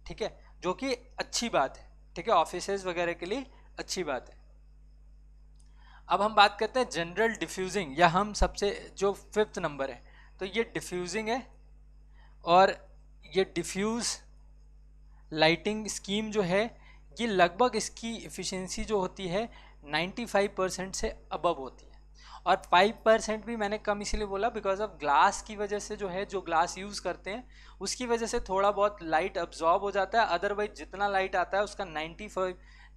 ठीक है जो कि अच्छी बात है ठीक है ऑफिस वगैरह के लिए अच्छी बात है अब हम बात करते हैं जनरल डिफ्यूजिंग या हम सबसे जो फिफ्थ नंबर है तो ये डिफ्यूजिंग है और ये डिफ्यूज़ लाइटिंग स्कीम जो है ये लगभग इसकी इफ़िशेंसी जो होती है 95 परसेंट से अबब होती है और 5 परसेंट भी मैंने कम इसीलिए बोला बिकॉज ऑफ ग्लास की वजह से जो है जो ग्लास यूज़ करते हैं उसकी वजह से थोड़ा बहुत लाइट अब्जॉर्ब हो जाता है अदरवाइज जितना लाइट आता है उसका 95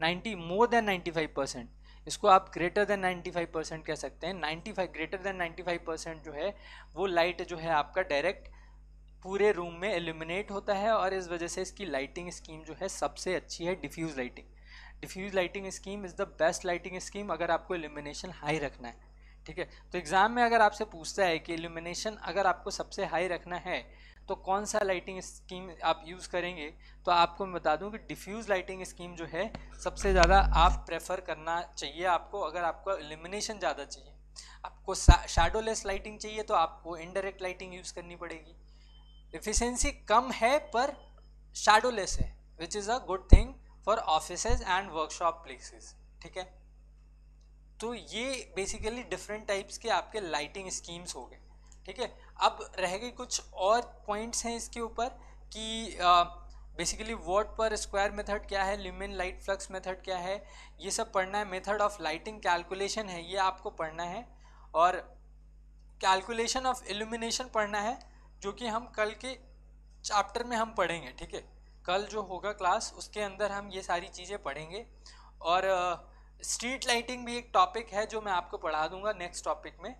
ninety more than ninety percent इसको आप ग्रेटर देन 95 परसेंट कह सकते हैं 95 ग्रेटर देन 95 परसेंट जो है वो लाइट जो है आपका डायरेक्ट पूरे रूम में एल्यूमिनेट होता है और इस वजह से इसकी लाइटिंग स्कीम जो है सबसे अच्छी है diffuse lighting diffuse lighting scheme is the best lighting scheme अगर आपको एल्यूमिनेशन हाई रखना है ठीक है तो एग्ज़ाम में अगर आपसे पूछता है कि एल्यूमिनेशन अगर आपको सबसे हाई रखना है तो कौन सा लाइटिंग स्कीम आप यूज़ करेंगे तो आपको मैं बता दूं कि डिफ्यूज़ लाइटिंग स्कीम जो है सबसे ज़्यादा आप प्रेफर करना चाहिए आपको अगर आपको एलिमिनेशन ज़्यादा चाहिए आपको शैडोलेस लाइटिंग चाहिए तो आपको इनडायरेक्ट लाइटिंग यूज़ करनी पड़ेगी डिफिशेंसी कम है पर शेडोलेस है which is a good thing for offices and workshop places ठीक है तो ये बेसिकली डिफरेंट टाइप्स के आपके लाइटिंग स्कीम्स हो गए ठीक है अब रह गए कुछ और पॉइंट्स हैं इसके ऊपर कि basically watt per square method क्या है ल्यूमिन लाइट फ्लक्स मेथड क्या है ये सब पढ़ना है मेथड ऑफ लाइटिंग कैलकुलेशन है ये आपको पढ़ना है और कैलकुलेशन ऑफ इल्यूमिनेशन पढ़ना है जो कि हम कल के चैप्टर में हम पढ़ेंगे ठीक है कल जो होगा क्लास उसके अंदर हम ये सारी चीज़ें पढ़ेंगे और स्ट्रीट लाइटिंग भी एक टॉपिक है जो मैं आपको पढ़ा दूंगा नेक्स्ट टॉपिक में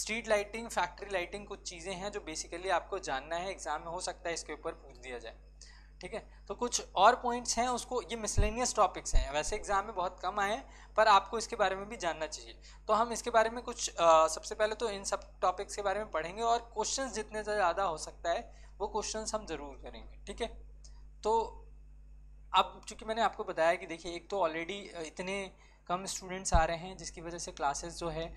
स्ट्रीट लाइटिंग फैक्ट्री लाइटिंग कुछ चीज़ें हैं जो बेसिकली आपको जानना है एग्ज़ाम में हो सकता है इसके ऊपर पूछ दिया जाए ठीक है तो कुछ और पॉइंट्स हैं उसको ये मिसलेनियस टॉपिक्स हैं वैसे एग्जाम में बहुत कम आए पर आपको इसके बारे में भी जानना चाहिए तो हम इसके बारे में कुछ आ, सबसे पहले तो इन सब टॉपिक्स के बारे में पढ़ेंगे और क्वेश्चंस जितने ज़्यादा हो सकता है वो क्वेश्चंस हम ज़रूर करेंगे ठीक है तो अब चूँकि मैंने आपको बताया कि देखिए एक तो ऑलरेडी इतने कम स्टूडेंट्स आ रहे हैं जिसकी वजह से क्लासेस जो है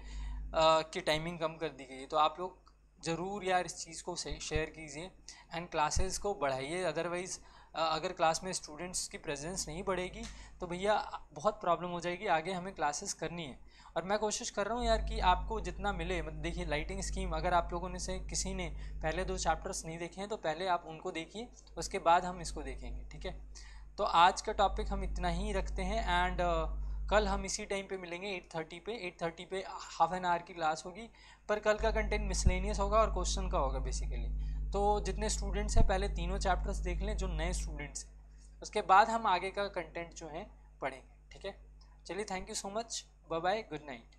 की टाइमिंग कम कर दी गई है तो आप लोग ज़रूर यार इस चीज़ को शेयर कीजिए एंड क्लासेस को बढ़ाइए अदरवाइज़ अगर क्लास में स्टूडेंट्स की प्रेजेंस नहीं बढ़ेगी तो भैया बहुत प्रॉब्लम हो जाएगी आगे हमें क्लासेस करनी है और मैं कोशिश कर रहा हूँ यार कि आपको जितना मिले मतलब देखिए लाइटिंग स्कीम अगर आप लोगों ने से किसी ने पहले दो चैप्टर्स नहीं देखे हैं तो पहले आप उनको देखिए उसके बाद हम इसको देखेंगे ठीक है तो आज का टॉपिक हम इतना ही रखते हैं एंड कल हम इसी टाइम पे मिलेंगे 8:30 पे 8:30 पे हाफ एन आवर की क्लास होगी पर कल का कंटेंट मिसलेनियस होगा और क्वेश्चन का होगा बेसिकली तो जितने स्टूडेंट्स हैं पहले तीनों चैप्टर्स देख लें जो नए स्टूडेंट्स हैं उसके बाद हम आगे का कंटेंट जो है पढ़ेंगे ठीक है चलिए thank you so much bye bye good night